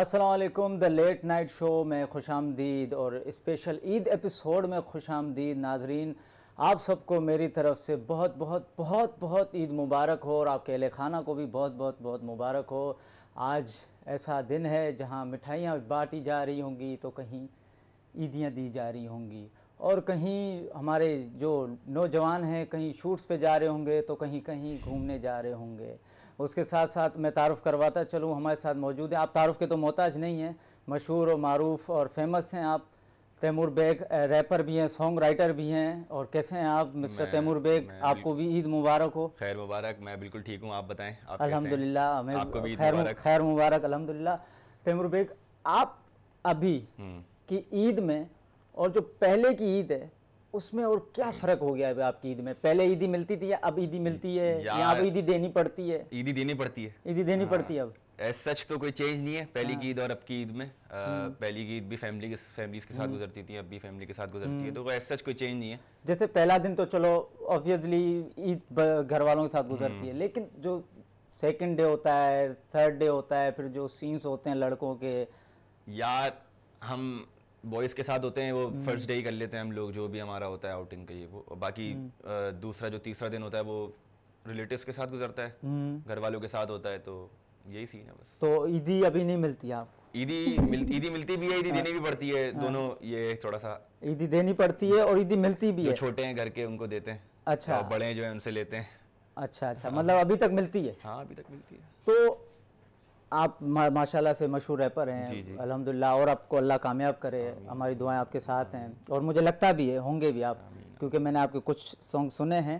Aslam the late night show में खुश आमदीद और स्पेशल ईद एपिसोड में खुश आमदीद नाजरीन आप सबको मेरी तरफ से बहुत बहुत बहुत बहुत ईद मुबारक हो और आपके अहले खाना को भी बहुत बहुत बहुत मुबारक हो आज ऐसा दिन है जहाँ मिठाइयाँ बांटी जा रही होंगी तो कहीं ईदियाँ दी जा रही होंगी और कहीं हमारे जो नौजवान हैं कहीं शूट्स पे जा रहे होंगे तो कहीं कहीं घूमने जा रहे होंगे उसके साथ साथ मैं तारुफ़ करवाता चलूँ हमारे साथ मौजूद हैं आप तारुफ़ के तो मोहताज नहीं हैं मशहूर और मरूफ़ और फेमस हैं आप तैमूर बेग रैपर भी हैं सॉन्ग राइटर भी हैं और कैसे हैं आप मिस्टर तैमूर बेग आपको भी ईद मुबारक हो खैर मुबारक मैं बिल्कुल ठीक हूँ आप बताएं अलहमदिल्ला खैर खैर मुबारक अलहमदिल्ला तैमूर बेग आप अभी हम्म। की ईद में और जो पहले की ईद है उसमें और क्या फर्क हो गया है आपकी ईद में पहले ईदी मिलती थी या अब ईदी मिलती है या अब ईदी देनी पड़ती है ईदी देनी पड़ती है ईदी देनी पड़ती है अब सच हाँ। तो कोई चेंज नहीं है पहली की हाँ। ईद और अब की ईद में आ, हम्म। पहली की ईद भी फैमिली के फैमिलीज के साथ हम्म। गुजरती थी अब भी फैमिली के साथ गुजरती है हम्म। तो एज सच कोई चेंज नहीं है जैसे पहला दिन तो चलो ऑब्वियसली ईद घर वालों के साथ गुजरती है लेकिन जो सेकंड डे होता है थर्ड डे होता है फिर जो सीन्स होते हैं लड़कों के यार हम बॉयज़ के साथ होते हैं वो फर्स्ट हम्म। डे ही कर लेते हैं हम लोग जो भी हमारा होता है आउटिंग का ये वो बाकी हम्म। दूसरा जो तीसरा दिन होता है वो रिलेटिव के साथ गुजरता है हम्म। घर वालों के साथ होता है तो यही सीन है बस तो ईदी अभी नहीं मिलती आप ईदी मिलती ईदी मिलती भी है ईदी हाँ। देनी भी पड़ती है हाँ। दोनों ये थोड़ा सा ईदी देनी पड़ती है और ईदी मिलती भी है छोटे हैं घर के उनको देते हैं अच्छा बड़े जो है उनसे लेते हैं अच्छा अच्छा हाँ। मतलब अभी तक मिलती है हाँ अभी तक मिलती है तो आप मा, माशाल्लाह से मशहूर रैपर हैं अल्हम्दुलिल्लाह और आपको अल्लाह कामयाब करे हमारी दुआएं आपके साथ हैं और मुझे लगता भी है होंगे भी आप क्योंकि मैंने आपके कुछ सॉन्ग सुने हैं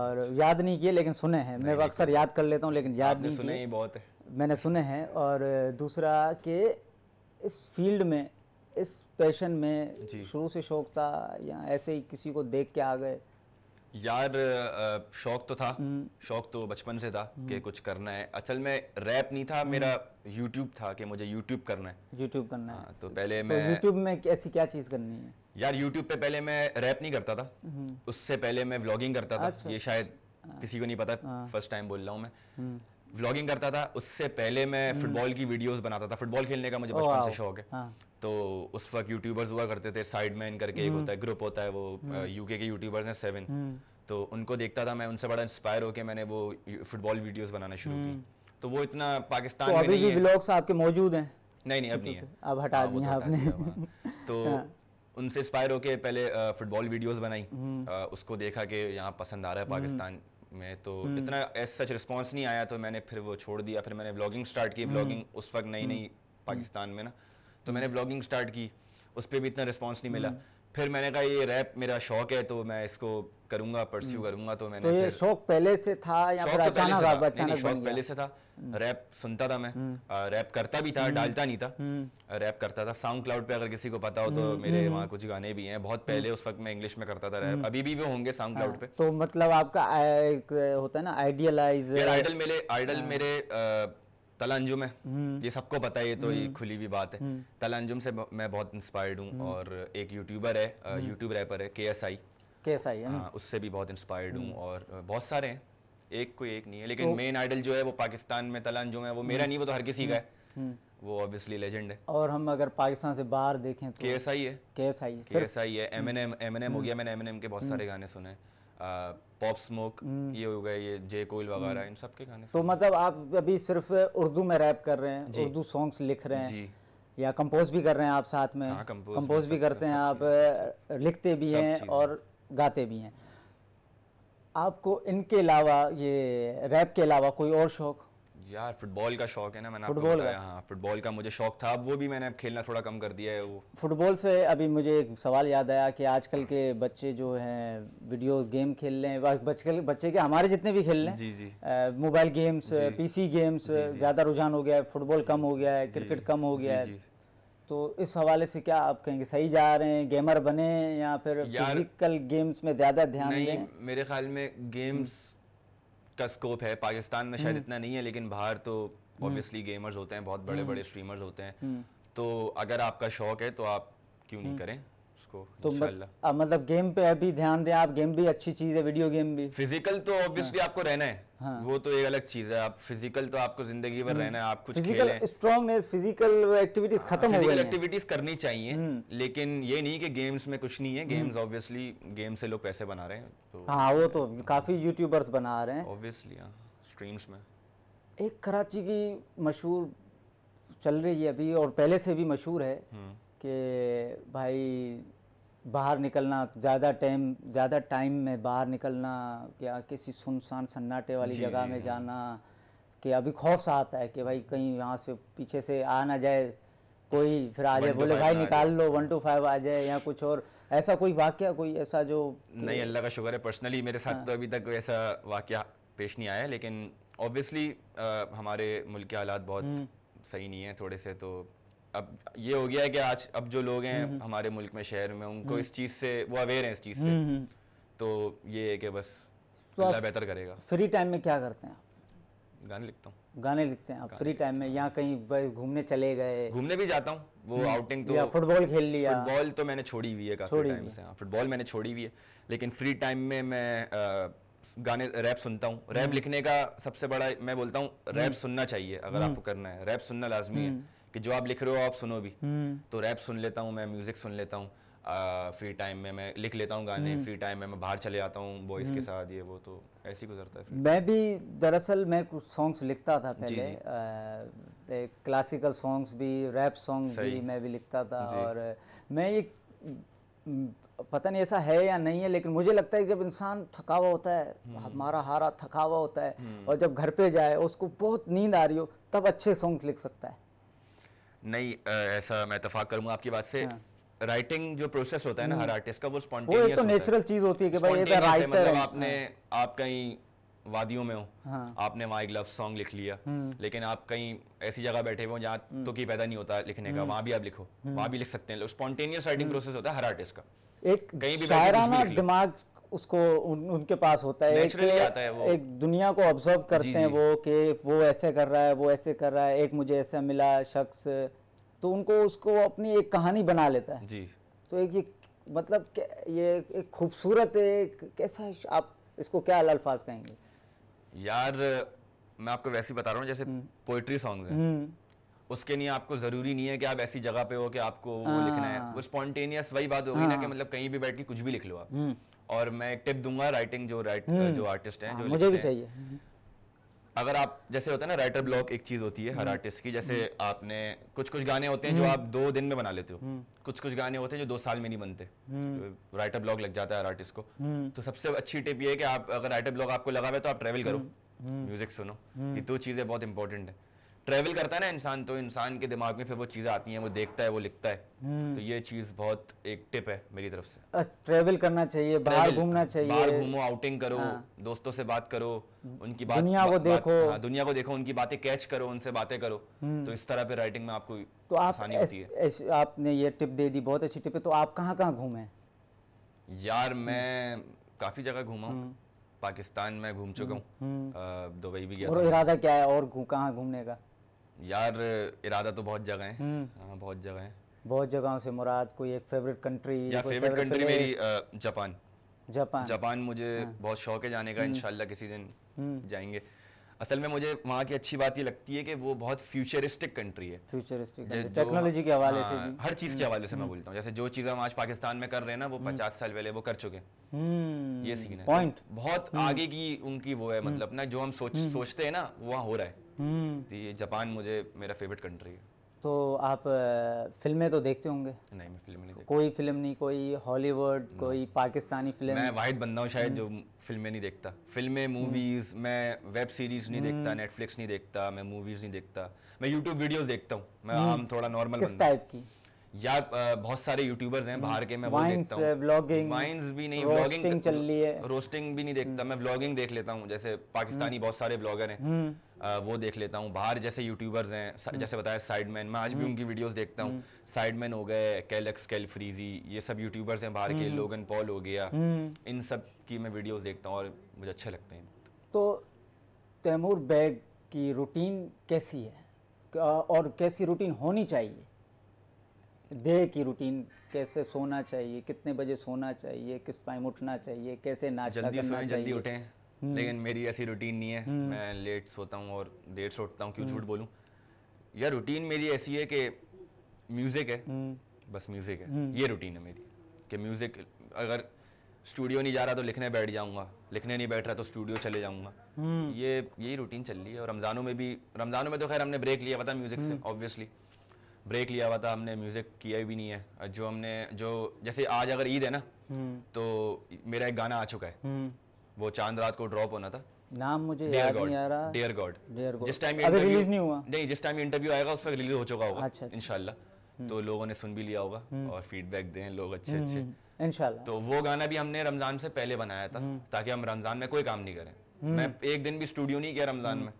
और याद नहीं किए लेकिन सुने हैं मैं अक्सर याद कर लेता हूँ लेकिन याद नहीं सुने बहुत है मैंने सुने हैं और दूसरा कि इस फील्ड में इस पैशन में शुरू से शौक था या ऐसे ही किसी को देख के आ गए यार शौक तो था हम्म। शौक तो बचपन से था हम्म। कि कुछ करना है असल में रैप नहीं था मेरा यूट्यूब हम्म। था कि मुझे यूट्यूब करना है यूट्यूब करना है हाँ, तो पहले तो मैं यूट्यूब में ऐसी क्या चीज़ करनी है यार यूट्यूब पे पहले मैं रैप नहीं करता था उससे पहले मैं व्लॉगिंग करता था अच्छा, ये शायद अच्छा। किसी को नहीं पता फर्स्ट हाँ। टाइम बोल रहा हूँ मैं व्लॉगिंग करता था उससे पहले मैं फुटबॉल हम्म। की वीडियोस बनाता था फुटबॉल खेलने का मुझे बचपन से शौक है हाँ। तो उस वक्त यूट्यूबर्स हुआ करते थे साइड मैन करके एक हम्म। होता है ग्रुप होता है वो यूके हम्म। के यूट्यूबर्स हैं सेवन तो उनको देखता था मैं उनसे बड़ा इंस्पायर होकर मैंने वो फुटबॉल वीडियोस बनाना शुरू की तो वो इतना पाकिस्तान तो अभी भी व्लॉग्स आपके मौजूद हैं नहीं नहीं अब नहीं है अब हटा हाँ, दिए तो आपने तो हाँ। उनसे इंस्पायर होके पहले फुटबॉल वीडियोस बनाई उसको देखा कि यहाँ पसंद आ रहा है पाकिस्तान में तो हम्म। इतना एज सच रिस्पॉन्स नहीं आया तो मैंने फिर वो छोड़ दिया फिर मैंने ब्लॉगिंग स्टार्ट की ब्लॉगिंग हम्म। उस वक्त नई नई हम्म। पाकिस्तान में ना तो मैंने ब्लॉगिंग स्टार्ट की उस पर भी इतना रिस्पॉन्स नहीं मिला फिर मैंने कहा ये रैप मेरा शौक है तो मैं इसको करूंगा परस्यू करूंगा तो मैंने तो ये शौक पहले से था या फिर तो अचानक पहले से था रैप हम्म। सुनता था मैं रैप हम्म। करता भी था हम्म। डालता नहीं था रैप करता था साउंड क्लाउड पे अगर किसी को पता हो तो मेरे वहाँ कुछ गाने भी हैं बहुत पहले उस वक्त मैं इंग्लिश में करता था रैप अभी भी वो होंगे साउंड हाँ, क्लाउड पे तो मतलब आपका एक होता है ना आइडियलाइज आइडल मेरे आइडल हाँ। मेरे तलंजुम है ये सबको पता है ये तो ये खुली हुई बात है तलंजुम से मैं बहुत इंस्पायर्ड हूँ और एक यूट्यूबर है यूट्यूब रैपर है के एस आई के एस आई उससे भी बहुत इंस्पायर्ड हूँ और बहुत सारे हैं एक कोई एक नहीं है लेकिन मेन तो- आइडल जो है वो पाकिस्तान में तलान जो है वो मेरा हम्म। नहीं वो तो हर किसी का है हम्म, हम्म। वो ऑब्वियसली लेजेंड है और हम अगर पाकिस्तान से बाहर देखें तो के एस है के एस आई के एस है एमएनएम एमएनएम हो गया मैंने एमएनएम के बहुत सारे गाने सुने पॉप स्मोक ये हो गए ये जे कोइल वगैरह इन सब के गाने तो मतलब आप अभी सिर्फ उर्दू में रैप कर रहे हैं उर्दू सॉन्ग्स लिख रहे हैं जी या कंपोज भी कर रहे हैं आप साथ में कंपोज हाँ, भी करते हैं आप लिखते भी हैं और गाते भी हैं आपको इनके अलावा ये रैप के अलावा कोई और शौक यार फुटबॉल का शौक है ना मैंने फुटबॉल का हाँ फुटबॉल का मुझे शौक था अब वो भी मैंने खेलना थोड़ा कम कर दिया है वो फुटबॉल से अभी मुझे एक सवाल याद आया कि आजकल के बच्चे जो हैं वीडियो गेम खेल रहे हैं बचकल बच्चे के हमारे जितने भी खेल रहे हैं जी जी मोबाइल गेम्स पीसी गेम्स ज़्यादा रुझान हो गया है फुटबॉल कम हो गया है क्रिकेट कम हो गया है तो इस हवाले से क्या आप कहेंगे सही जा रहे हैं गेमर बने या फिर फिजिकल गेम्स में ज़्यादा ध्यान दें मेरे ख्याल में गेम्स हम्म। का स्कोप है पाकिस्तान में शायद हम्म। इतना नहीं है लेकिन बाहर तो ऑब्वियसली हम्म। गेमर्स होते हैं बहुत बड़े बड़े स्ट्रीमर्स होते हैं तो अगर आपका शौक है तो आप क्यों नहीं करें को तो अब मतलब गेम पे अभी ध्यान दें आप गेम भी अच्छी चीज है वीडियो गेम भी फिजिकल तो ऑब्वियसली हाँ। आपको रहना है हाँ। वो तो एक अलग चीज है आप फिजिकल तो आपको जिंदगी भर हम्म। रहना है आप कुछ फिजिकल स्ट्रॉन्गनेस फिजिकल एक्टिविटीज खत्म हो गई एक्टिविटीज करनी चाहिए हम्म। लेकिन ये नहीं कि गेम्स में कुछ नहीं है गेम्स ऑब्वियसली गेम से लोग पैसे बना रहे हैं तो हाँ वो तो काफी यूट्यूबर्स बना रहे हैं ऑब्वियसली स्ट्रीम्स हाँ, में एक कराची की मशहूर चल रही है अभी और पहले से भी मशहूर है हम्म। कि भाई बाहर निकलना ज़्यादा टाइम ज़्यादा टाइम में बाहर निकलना या किसी सुनसान सन्नाटे वाली जगह में जाना कि अभी खौफ सा आता है कि भाई कहीं यहाँ से पीछे से आ ना जाए कोई फिर आ जाए बोले भाई निकाल लो वन टू फाइव आ जाए या कुछ और ऐसा कोई वाक्य कोई ऐसा जो नहीं अल्लाह का शुक्र है पर्सनली मेरे साथ तो हाँ। तो अभी तक ऐसा वाक्य पेश नहीं आया लेकिन ऑब्वियसली हमारे मुल्क के हालात बहुत हम्म। सही नहीं है थोड़े से तो अब ये हो गया है कि आज अब जो लोग हैं हमारे मुल्क में शहर में उनको हम्म। इस चीज़ से वो अवेयर हैं इस चीज़ से तो ये है कि बस तो बेहतर करेगा फ्री टाइम में क्या करते हैं गाने लिखता हूँ गाने लिखते हैं आप फ्री टाइम में यहाँ कहीं घूमने चले गए घूमने भी जाता हूँ वो आउटिंग हम्म। तो फुटबॉल खेल लिया फुटबॉल तो मैंने छोड़ी हुई है काफी टाइम से फुटबॉल हाँ, मैंने छोड़ी हुई है लेकिन फ्री टाइम में मैं गाने रैप सुनता हूँ रैप हम्म। लिखने का सबसे बड़ा मैं बोलता हूँ रैप सुनना चाहिए अगर आपको करना है रैप सुनना लाजमी है कि जो आप लिख रहे हो आप सुनो भी हम्म। तो रैप सुन लेता हूँ मैं म्यूजिक सुन लेता हूँ फ्री टाइम में मैं लिख लेता हूँ गाने फ्री टाइम हम्म। में मैं बाहर चले जाता हूँ बॉयज के हम्म। साथ ये वो तो ऐसे ही गुजरता है मैं भी दरअसल मैं कुछ सॉन्ग्स लिखता था पहले क्लासिकल सॉन्ग्स भी रैप सॉन्ग भी मैं भी लिखता था और मैं एक पता नहीं ऐसा है या नहीं है लेकिन मुझे लगता है कि जब इंसान थकावा होता है हमारा हारा थकावा होता है और जब घर पे जाए उसको बहुत नींद आ रही हो तब अच्छे सॉन्ग्स लिख सकता है नहीं ऐसा मैं इतफाक करूंगा आपकी बात से राइटिंग हाँ। जो प्रोसेस होता है ना हर आर्टिस्ट हम्म। का वो स्पॉन्टेनियस वो एक तो नेचुरल चीज होती है कि भाई ये राइटर तो मतलब आपने हाँ। आप कहीं वादियों में हो हाँ। आपने वहां एक लव सॉन्ग लिख लिया हम्म। लेकिन आप कहीं ऐसी जगह बैठे हो जहाँ हम्म। तो की पैदा नहीं होता लिखने का वहां भी आप लिखो वहां भी लिख सकते हैं स्पॉन्टेनियस राइटिंग प्रोसेस होता है हर आर्टिस्ट का एक कहीं भी दिमाग उसको उन, उनके पास होता है एक, आता है वो। एक दुनिया को ऑब्जर्व करते जी, हैं जी. वो कि वो ऐसे कर रहा है वो ऐसे कर रहा है एक मुझे ऐसा मिला शख्स तो उनको उसको अपनी एक कहानी बना लेता है जी तो एक मतलब ये मतलब ये एक खूबसूरत एक कैसा आप इसको क्या अल्फाज कहेंगे यार मैं आपको वैसे बता रहा हूँ जैसे पोइट्री हम्म। सॉन्ग हम्म। उसके लिए आपको जरूरी नहीं है कि आप ऐसी जगह पे हो कि आपको वो लिखना है हाँ। वो स्पॉन्टेनियस वही बात होगी ना कि हाँ। मतलब कहीं भी बैठ के कुछ भी लिख लो आप हम्म। और मैं टिप दूंगा राइटिंग जो राइट हम्म। जो आर्टिस्ट हैं हाँ, जो मुझे भी चाहिए अगर आप जैसे होता है ना राइटर ब्लॉक एक चीज होती है हर आर्टिस्ट हम्म। की जैसे हम्म। आपने कुछ कुछ गाने होते हैं जो आप दो दिन में बना लेते हो कुछ कुछ गाने होते हैं जो दो साल में नहीं बनते राइटर ब्लॉक लग जाता है हर आर्टिस्ट को तो सबसे अच्छी टिप ये है कि आप अगर राइटर ब्लॉक आपको लगा हुआ है तो आप ट्रेवल करो म्यूजिक सुनो ये दो चीजें बहुत इंपॉर्टेंट है ट्रेवल करता है ना इंसान तो इंसान के दिमाग में फिर वो चीज़ें आती हैं वो देखता है वो लिखता है हम्म। तो ये चीज़ बहुत एक टिप है मेरी तरफ से ट्रेवल करना चाहिए बाहर घूमना चाहिए बाहर घूमो आउटिंग करो हाँ। दोस्तों से बात करो उनकी बात दुनिया को देखो हाँ, दुनिया को देखो उनकी बातें कैच करो उनसे बातें करो हम्म। तो इस तरह पे राइटिंग में आपको तो आप आसानी होती है आपने ये टिप दे दी बहुत अच्छी टिप है तो आप कहाँ कहाँ घूमे यार हम्म। मैं काफ़ी जगह घूमा हूँ पाकिस्तान में घूम चुका हूँ दुबई भी गया और इरादा क्या है और कहाँ घूमने का यार इरादा तो बहुत जगह है हम्म। हाँ बहुत जगह है बहुत जगहों से मुराद कोई एक फेवरेट कंट्री या फेवरेट कंट्री मेरी जापान जापान जापान मुझे हाँ। बहुत शौक है जाने का हम्म। इनशाला किसी दिन हम्म। जाएंगे असल में मुझे वहाँ की अच्छी बात ये लगती है कि वो बहुत फ्यूचरिस्टिक कंट्री है फ्यूचरिस्टिक टेक्नोलॉजी के हवाले से हाँ, भी। हर चीज़ के हम्म। हवाले से मैं बोलता हूँ जैसे जो चीज़ हम आज पाकिस्तान में कर रहे हैं ना वो हम्म। पचास साल पहले वो कर चुके हैं हम्म। ये सीन है पॉइंट बहुत आगे की उनकी वो है मतलब ना जो हम सोच सोचते हैं ना वहाँ हो रहा है तो ये जापान मुझे मेरा फेवरेट कंट्री है तो आप फिल्में तो देखते होंगे नहीं मैं फिल्में नहीं कोई फिल्म नहीं कोई हॉलीवुड कोई पाकिस्तानी फिल्म मैं वाइट बंदा हूँ शायद जो फिल्में नहीं देखता फिल्में मूवीज हम्म। मैं वेब सीरीज नहीं देखता नेटफ्लिक्स हम्म। नहीं देखता मैं मूवीज नहीं देखता मैं यूट्यूब वीडियोस देखता हूँ मैं हम्म। आम थोड़ा नॉर्मल टाइप की या बहुत सारे यूट्यूबर्स हैं बाहर के मैं वो देखता हूँ व्लॉगिंग भी नहीं व्लॉगिंग तो चल रही है रोस्टिंग भी नहीं देखता हम्म। मैं व्लॉगिंग देख लेता हूँ जैसे पाकिस्तानी हम्म। बहुत सारे ब्लॉगर हैं हम्म। वो देख लेता हूँ बाहर जैसे यूट्यूबर्स हैं जैसे बताया साइडमैन मैं आज भी उनकी वीडियोस देखता हूँ साइडमैन हो गए कैलक्स कैलफ्रीजी ये सब यूट्यूबर्स हैं बाहर के लोगन पॉल हो गया इन सब की मैं वीडियोस देखता हूँ और मुझे अच्छे लगते हैं तो तैमूर बैग की रूटीन कैसी है और कैसी रूटीन होनी चाहिए देह की रूटीन कैसे सोना चाहिए कितने बजे सोना चाहिए किस टाइम उठना चाहिए कैसे नाचना जल्दी सोएं जल्दी उठें हम्म। लेकिन मेरी ऐसी रूटीन नहीं है हम्म। मैं लेट सोता हूँ और देर से उठता हूँ क्यों हम्म। झूठ बोलूँ यह रूटीन मेरी ऐसी है कि म्यूज़िक है बस म्यूज़िक है ये रूटीन है मेरी कि म्यूज़िक अगर स्टूडियो नहीं जा रहा तो लिखने बैठ जाऊंगा लिखने नहीं बैठ रहा तो स्टूडियो चले जाऊंगा ये यही रूटीन चल रही है और रमज़ानों में भी रमज़ानों में तो खैर हमने ब्रेक लिया पता म्यूज़िक से ऑब्वियसली ब्रेक लिया हुआ था हमने म्यूज़िक किया भी नहीं है जो हमने जो जैसे आज अगर ईद है ना हम्म। तो मेरा एक गाना आ चुका है हम्म। वो चांद रात को ड्रॉप होना था नाम मुझे Dear याद God, नहीं आ रहा डियर गॉड डियर जिस टाइम अभी रिलीज नहीं हुआ नहीं जिस टाइम इंटरव्यू आएगा उस पर रिलीज हो चुका होगा अच्छा, अच्छा। इंशाल्लाह हम्म। तो लोगों ने सुन भी लिया होगा और फीडबैक दें लोग अच्छे अच्छे इंशाल्लाह तो वो गाना भी हमने रमजान से पहले बनाया था ताकि हम रमजान में कोई काम नहीं करें मैं एक दिन भी स्टूडियो नहीं किया रमजान में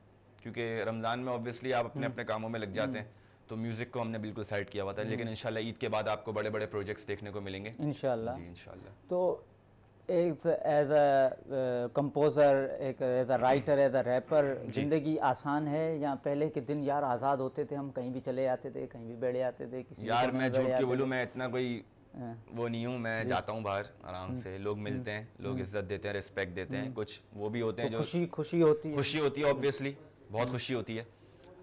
क्योंकि रमजान में ऑब्वियसली आप अपने अपने कामों में लग जाते हैं तो म्यूज़िक को हमने बिल्कुल साइड किया हुआ था हम्म। लेकिन इनशाला ईद के बाद आपको बड़े बड़े प्रोजेक्ट्स देखने को मिलेंगे इनशाला जी इनशाला तो एक एज तो अ कंपोज़र एक as a writer as a rapper ज़िंदगी आसान है या पहले के दिन यार आज़ाद होते थे हम कहीं भी चले जाते थे कहीं भी बैठे जाते थे किसी यार मैं जो के बोलूँ मैं इतना कोई हाँ। वो नहीं हूँ मैं जाता हूँ बाहर आराम हम्म। से लोग हम्म। मिलते हैं लोग इज्जत देते हैं रिस्पेक्ट देते हैं कुछ वो भी होते तो हैं जो खुशी खुशी होती है खुशी होती है ऑब्वियसली बहुत खुशी होती है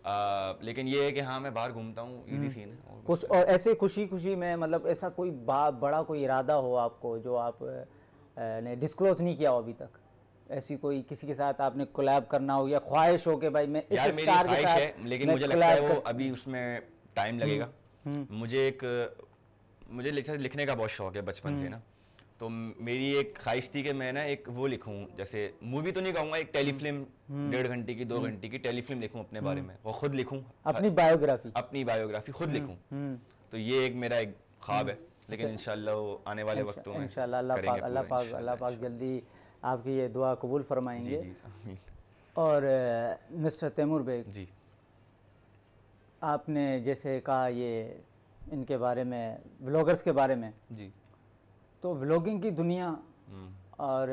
आ, लेकिन ये है कि हाँ मैं बाहर घूमता हूँ इजी सीन हम्म। है कुछ और ऐसे खुशी खुशी में मतलब ऐसा कोई बड़ा कोई इरादा हो आपको जो आप ने डिस्क्लोज नहीं किया हो अभी तक ऐसी कोई किसी के साथ आपने कोलैब करना हो या ख्वाहिश हो कि भाई मैं इस यार मेरी साथ है लेकिन मुझे लगता है वो अभी उसमें टाइम लगेगा हम्म। हम्म। मुझे एक मुझे लिखने का बहुत शौक है बचपन से ना तो मेरी एक ख्वाहिश थी कि मैं ना एक वो लिखूँ जैसे मूवी तो नहीं कहूँगा एक टेलीफिल्म हम्म, हम्म। डेढ़ घंटे की दो हम्म। घंटे की टेलीफिल्म लिखूं अपने बारे में और खुद लिखूँ अपनी बायोग्राफी अपनी बायोग्राफी खुद लिखूं तो ये एक मेरा एक ख्वाब है लेकिन अच्छा। इंशाल्लाह वो आने वाले अच्छा, वक्तों में अल्लाह पाक अल्लाह पाक जल्दी आपकी ये दुआ कबूल फरमाएंगे और मिस्टर तैमूर बेग जी आपने जैसे कहा ये इनके बारे में ब्लॉगर्स के बारे में जी तो व्लॉगिंग की दुनिया हम्म। और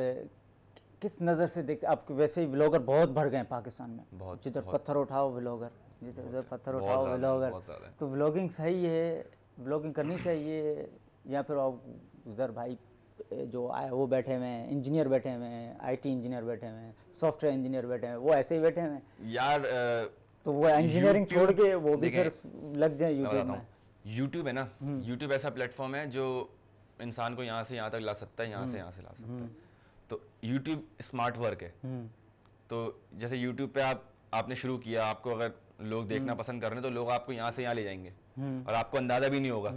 किस नज़र से देखते आप वैसे ही व्लॉगर बहुत भर गए पाकिस्तान में बहुत जिधर पत्थर उठाओ व्लॉगर जिधर उधर पत्थर उठाओ व्लॉगर तो व्लॉगिंग सही है व्लॉगिंग करनी चाहिए या फिर आप उधर भाई जो आए वो बैठे हुए हैं इंजीनियर बैठे हुए हैं आईटी इंजीनियर बैठे हुए हैं सॉफ्टवेयर इंजीनियर बैठे हैं वो ऐसे ही बैठे हुए हैं यार आ, तो वो इंजीनियरिंग छोड़ के वो भी फिर लग जाए यूट्यूब में यूट्यूब है ना यूट्यूब हम्म। ऐसा प्लेटफॉर्म है जो इंसान को यहाँ से यहाँ तक ला सकता है यहाँ से हम्म, यहाँ से ला सकता है हम्म। तो यूट्यूब स्मार्ट वर्क है हम्म। तो जैसे यूट्यूब पे आप आपने शुरू किया आपको अगर लोग देखना पसंद कर रहे हैं तो लोग आपको यहाँ से यहाँ ले जाएंगे और आपको अंदाजा भी नहीं होगा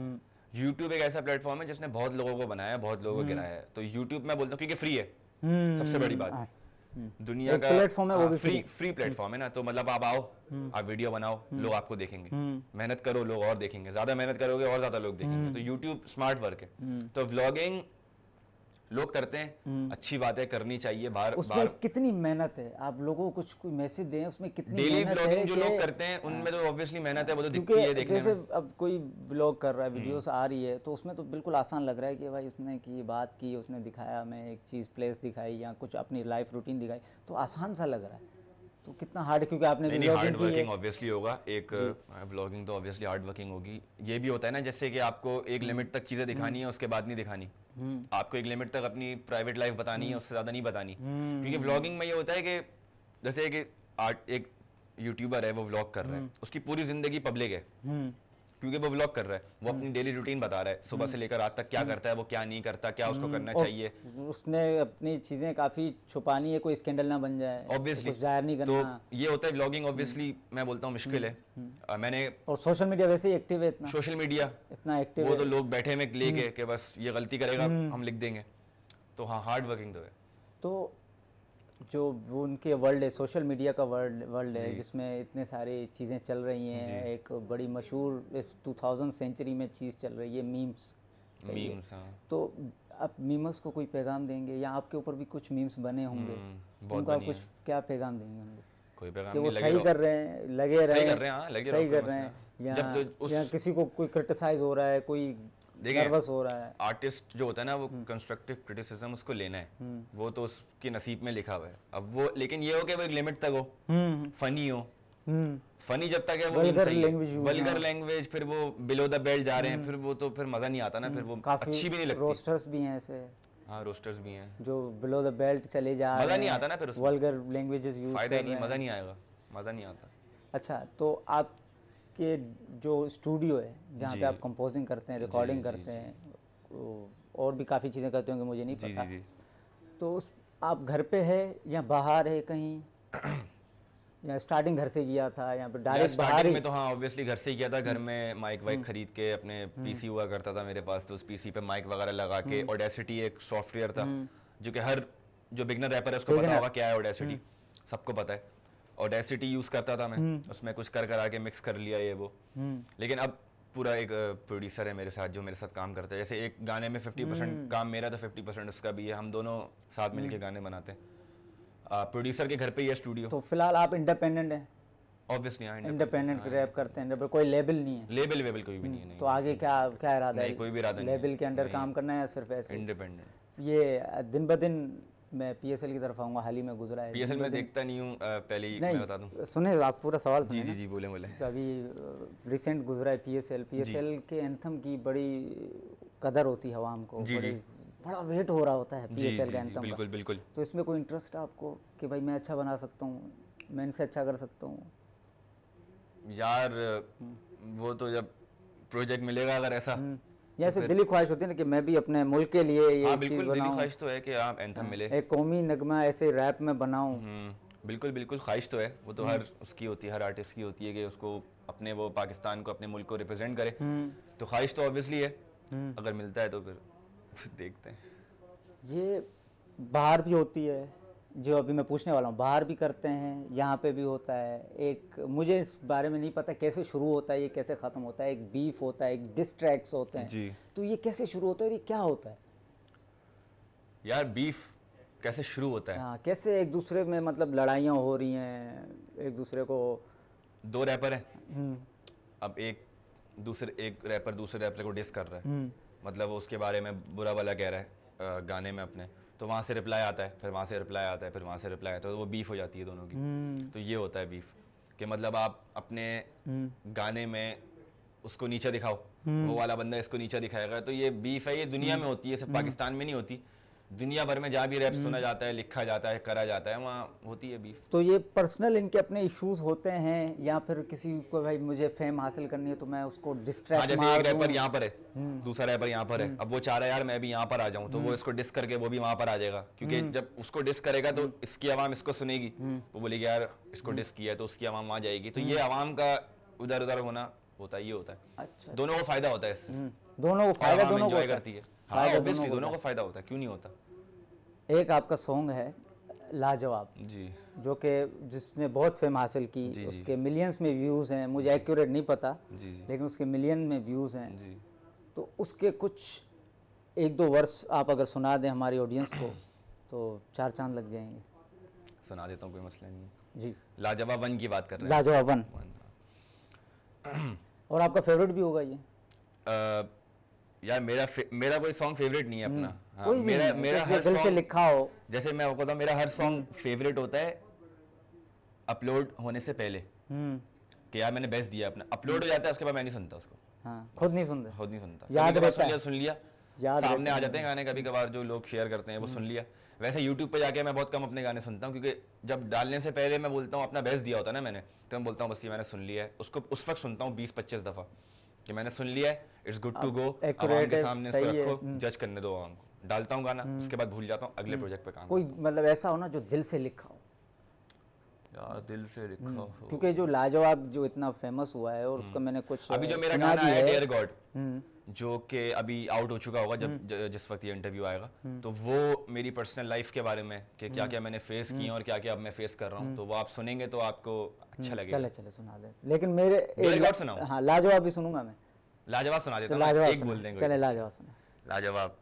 यूट्यूब एक ऐसा प्लेटफॉर्म है जिसने बहुत लोगों को बनाया बहुत लोगों को गिराया है तो यूट्यूब मैं बोलता हूँ क्योंकि फ्री है सबसे बड़ी बात हम्म। दुनिया का प्लेटफॉर्म है वो हाँ, भी फ्री फ्री प्लेटफॉर्म है ना तो मतलब आप आओ हम्म। आप वीडियो बनाओ हम्म। लोग आपको देखेंगे मेहनत करो लोग और देखेंगे ज्यादा मेहनत करोगे और ज्यादा लोग देखेंगे तो यूट्यूब स्मार्ट वर्क है तो व्लॉगिंग लोग करते हैं हम्म। अच्छी बातें करनी चाहिए बाहर बार कितनी मेहनत है आप लोगों को कुछ कोई मैसेज दें उसमें कितनी डेली ब्लॉगिंग जो लोग करते हैं उनमें हाँ। तो ऑब्वियसली मेहनत है वो तो हाँ, दिखती है देखने में अब कोई ब्लॉग कर रहा है वीडियोस हम्म। आ रही है तो उसमें तो बिल्कुल आसान लग रहा है कि भाई उसने की बात की उसने दिखाया हमें एक चीज़ प्लेस दिखाई या कुछ अपनी लाइफ रूटीन दिखाई तो आसान सा लग रहा है तो कितना हार्ड क्योंकि आपने नहीं, नहीं हार्ड वर्किंग ऑब्वियसली होगा एक ब्लॉगिंग तो ऑब्वियसली हार्ड वर्किंग होगी ये भी होता है ना जैसे कि आपको एक लिमिट हम्म। तक चीजें दिखानी है हम्म। उसके बाद नहीं दिखानी हम्म। आपको एक लिमिट तक अपनी प्राइवेट लाइफ बतानी है उससे ज्यादा नहीं बतानी क्योंकि ब्लॉगिंग में ये होता है कि जैसे एक यूट्यूबर है वो व्लॉग कर रहे हैं उसकी पूरी जिंदगी पब्लिक है क्योंकि वो व्लॉग कर रहा है वो अपनी डेली रूटीन बता रहा है सुबह से लेकर रात तक क्या करता है वो क्या नहीं करता क्या उसको करना चाहिए उसने अपनी चीज़ें काफ़ी छुपानी है कोई स्कैंडल ना बन जाए ऑब्वियसली तो जाहिर नहीं तो करना तो ये होता है व्लॉगिंग हम्म। ऑब्वियसली मैं बोलता हूँ मुश्किल है हम्म, हम्म। मैंने और सोशल मीडिया वैसे ही एक्टिव है सोशल मीडिया इतना एक्टिव वो तो लोग बैठे में लेके बस ये गलती करेगा हम लिख देंगे तो हाँ हार्ड वर्किंग तो है तो जो उनके वर्ल्ड है सोशल मीडिया का वर्ल्ड वर्ल्ड है जिसमें इतने सारे चीज़ें चल रही हैं एक बड़ी मशहूर इस टू थाउजेंड सेंचुरी में चीज़ चल रही है मीम्स मीम्स हाँ। तो आप मीम्स को कोई पैगाम देंगे या आपके ऊपर भी कुछ मीम्स बने होंगे हम्म, उनको आप कुछ क्या पैगाम देंगे उनको कोई पैगाम वो सही कर रहे हैं लगे रहे हैं हाँ, सही कर रहे हैं या किसी को कोई क्रिटिसाइज हो रहा है कोई देखिए नर्वस हो रहा है आर्टिस्ट जो होता है ना वो कंस्ट्रक्टिव क्रिटिसिज्म हम्म। उसको लेना है हम्म। वो तो उसके नसीब में लिखा हुआ है अब वो लेकिन ये हो कि वो एक लिमिट तक हो फनी हम्म। हो फनी जब तक है वो लैंग्वेज वल्गर लैंग्वेज फिर वो बिलो द बेल्ट जा रहे हैं फिर वो तो फिर मजा नहीं आता ना फिर वो अच्छी भी नहीं लगती रोस्टर्स भी हैं ऐसे हाँ रोस्टर्स भी हैं जो बिलो द बेल्ट चले जा मजा नहीं आता ना फिर वल्गर लैंग्वेजेस यूज फायदा नहीं मजा नहीं आएगा मजा नहीं आता अच्छा तो आप के जो स्टूडियो है जहाँ पे आप कंपोजिंग करते हैं रिकॉर्डिंग करते हैं और भी काफ़ी चीज़ें करते होंगे मुझे नहीं पता तो उस आप घर पे है या बाहर है कहीं या स्टार्टिंग घर से किया था या फिर डायरेक्ट बाहर में तो हाँ ऑब्वियसली घर से ही किया था घर हम्म। में माइक वाइक हम्म। खरीद के अपने पीसी हम्म। हुआ करता था मेरे पास तो उस पीसी पे माइक वगैरह लगा के ओडेसिटी एक सॉफ्टवेयर था जो कि हर जो बिगनर रैपर है उसको पता होगा क्या है ओडेसिटी सबको पता है ऑडेसिटी यूज़ करता था मैं हम्म। उसमें कुछ कर करा के मिक्स कर लिया ये वो हम्म। लेकिन अब पूरा एक प्रोड्यूसर है मेरे साथ जो मेरे साथ काम करता है जैसे एक गाने में फिफ्टी हम्म। परसेंट काम मेरा तो फिफ्टी परसेंट उसका भी है हम दोनों साथ मिलके गाने बनाते हैं प्रोड्यूसर के घर पे ही है स्टूडियो तो फिलहाल आप इंडिपेंडेंट हैं ऑब्वियसली हां इंडिपेंडेंट रैप करते हैं कोई लेबल नहीं है लेबल वेबल कोई भी नहीं है तो आगे क्या क्या इरादा है कोई भी इरादा नहीं लेबल के अंडर काम करना है या सिर्फ ऐसे इंडिपेंडेंट ये दिन ब दिन मैं पीएसएल की तरफ आऊँगा हाल ही में गुजरा है पीएसएल में देखता नहीं हूँ पहले ही मैं बता दूँ सुने आप पूरा सवाल जी जी जी बोले बोले तो अभी रिसेंट गुजरा है पीएसएल पीएसएल के एंथम की बड़ी कदर होती है आवाम को जी, जी. बड़ा वेट हो रहा होता है पीएसएल का एंथम बिल्कुल बिल्कुल तो इसमें कोई इंटरेस्ट है आपको कि भाई मैं अच्छा बना सकता हूँ मैं इनसे अच्छा कर सकता हूँ यार वो तो जब प्रोजेक्ट मिलेगा अगर ऐसा हम्म। या तो दिली ख्वाहिश होती है ना कि मैं भी अपने मुल्क के लिए ये हाँ, बिल्कुल दिली ख्वाहिश तो है कि आप एंथम हाँ, मिले एक कौमी नगमा ऐसे रैप में बनाऊँ हम्म, बिल्कुल बिल्कुल ख्वाहिश तो है वो तो हम्म। हर उसकी होती है हर आर्टिस्ट की होती है कि उसको अपने वो पाकिस्तान को अपने मुल्क को रिप्रेजेंट करे हम्म। तो ख्वाहिश तो ऑब्वियसली है अगर मिलता है तो फिर देखते हैं ये बाहर भी होती है जो अभी मैं पूछने वाला हूँ बाहर भी करते हैं यहाँ पे भी होता है एक मुझे इस बारे में नहीं पता कैसे शुरू होता है ये कैसे ख़त्म होता है एक बीफ होता है एक डिस्ट्रैक्ट्स होते हैं जी तो ये कैसे शुरू होता है और ये क्या होता है यार बीफ कैसे शुरू होता है हाँ कैसे एक दूसरे में मतलब लड़ाइयाँ हो रही हैं एक दूसरे को दो रैपर हैं हम्म। अब एक दूसरे एक रैपर दूसरे रैपर को डिस कर रहा है हम्म। मतलब उसके बारे में बुरा वाला कह रहा है गाने में अपने तो वहाँ से रिप्लाई आता है फिर वहाँ से रिप्लाई आता है फिर वहाँ से रिप्लाई आता है तो वो बीफ हो जाती है दोनों की हम्म। तो ये होता है बीफ कि मतलब आप अपने हम्म। गाने में उसको नीचे दिखाओ हम्म। वो वाला बंदा इसको नीचा दिखाएगा तो ये बीफ है ये दुनिया में होती है सिर्फ पाकिस्तान में नहीं होती दुनिया भर में जहाँ भी रैप सुना हम्म। जाता है लिखा जाता है करा जाता है वहाँ होती है बीफ तो ये पर्सनल इनके अपने इश्यूज होते हैं या फिर किसी को भाई मुझे फेम हासिल करनी है तो मैं उसको डिस्ट्रैक्ट हाँ, जैसे एक रैपर यहाँ पर है हम्म। दूसरा रैपर यहाँ पर है हम्म। अब वो चाह रहा है यार मैं भी यहाँ पर आ जाऊँ तो वो इसको डिस करके वो भी वहाँ पर आ जाएगा क्योंकि जब उसको डिस करेगा तो इसकी आवाम इसको सुनेगी वो बोलेगी यार इसको डिस किया तो उसकी आवाम वहाँ जाएगी तो ये आवाम का उधर उधर होना होता है ये होता है अच्छा, दोनों को अच्छा। फायदा होता है इससे दोनों को फायदा दोनों को करती है हाँ, दोनों, दोनों को फायदा होता है क्यों नहीं होता एक आपका सॉन्ग है लाजवाब जी जो कि जिसने बहुत फेम हासिल की जी, उसके मिलियंस में व्यूज़ हैं मुझे एक्यूरेट नहीं पता जी, लेकिन उसके मिलियन में व्यूज़ हैं जी, तो उसके कुछ एक दो वर्ष आप अगर सुना दें हमारी ऑडियंस को तो चार चांद लग जाएंगे सुना देता हूँ कोई मसला नहीं जी लाजवाब वन की बात कर रहे हैं लाजवाब वन और आपका फेवरेट भी होगा ये यार मेरा मेरा कोई सॉन्ग फेवरेट नहीं है अपना हम्म। हाँ, मेरा मेरा हर सॉन्ग लिखा हो जैसे मैं आपको मेरा हर सॉन्ग हम्म। फेवरेट होता है अपलोड होने से पहले हम्म। कि यार मैंने बेस्ट दिया अपना अपलोड हो जाता है उसके बाद मैं नहीं सुनता उसको हाँ, खुद नहीं सुनता खुद नहीं सुनता याद सुन लिया सुन लिया याद सामने आ जाते हैं गाने कभी कभार जो लोग शेयर करते हैं वो सुन लिया वैसे यूट्यूब पर जाके मैं बहुत कम अपने गाने सुनता हूँ क्योंकि जब डालने से पहले मैं बोलता हूँ अपना बेस्ट दिया होता है ना मैंने तो मैं बोलता हूँ बस ये मैंने सुन लिया है उसको उस वक्त सुनता हूँ बीस पच्चीस दफ़ा कि मैंने सुन लिया है इट्स गुड टू गो के सामने इसको रखो जज हम्म। करने दो आवाम को डालता हूँ गाना हम्म। उसके बाद भूल जाता हूँ अगले प्रोजेक्ट हम्म। पे काम कोई मतलब ऐसा हो ना जो दिल से लिखा हो यार दिल से लिखा हो क्योंकि जो लाजवाब जो इतना फेमस हुआ है और उसका मैंने कुछ अभी जो मेरा गाना है डियर गॉड जो कि अभी आउट हो चुका होगा जब हम्म। ज, जिस वक्त ये इंटरव्यू आएगा हम्म। तो वो मेरी पर्सनल लाइफ के बारे में कि क्या क्या हम्म। मैंने फेस किए और क्या क्या अब मैं फेस कर रहा हूँ तो वो आप सुनेंगे तो आपको अच्छा लगेगा चले चले सुना दे लेकिन मेरे लाजवाब सुना हाँ लाजवाब भी सुनूंगा मैं लाजवाब सुना देता हूँ एक बोल देंगे चले लाजवाब सुना लाजवाब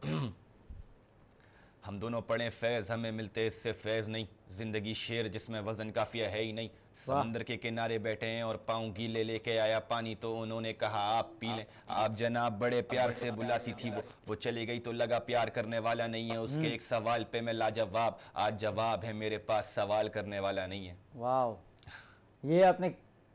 हम दोनों पढ़े फैज़ हमें मिलते इससे फैज़ नहीं ज़िंदगी शेर जिसमें वज़न काफिया है ही नहीं समुद्र के किनारे बैठे हैं और पाँव गीले लेके आया पानी तो उन्होंने कहा आप पी लें आप जनाब बड़े प्यार से बुलाती थी वो वो चली गई तो लगा प्यार करने वाला नहीं है उसके हम्म। एक सवाल पे मैं लाजवाब आज जवाब है मेरे पास सवाल करने वाला नहीं है वाह ये आपने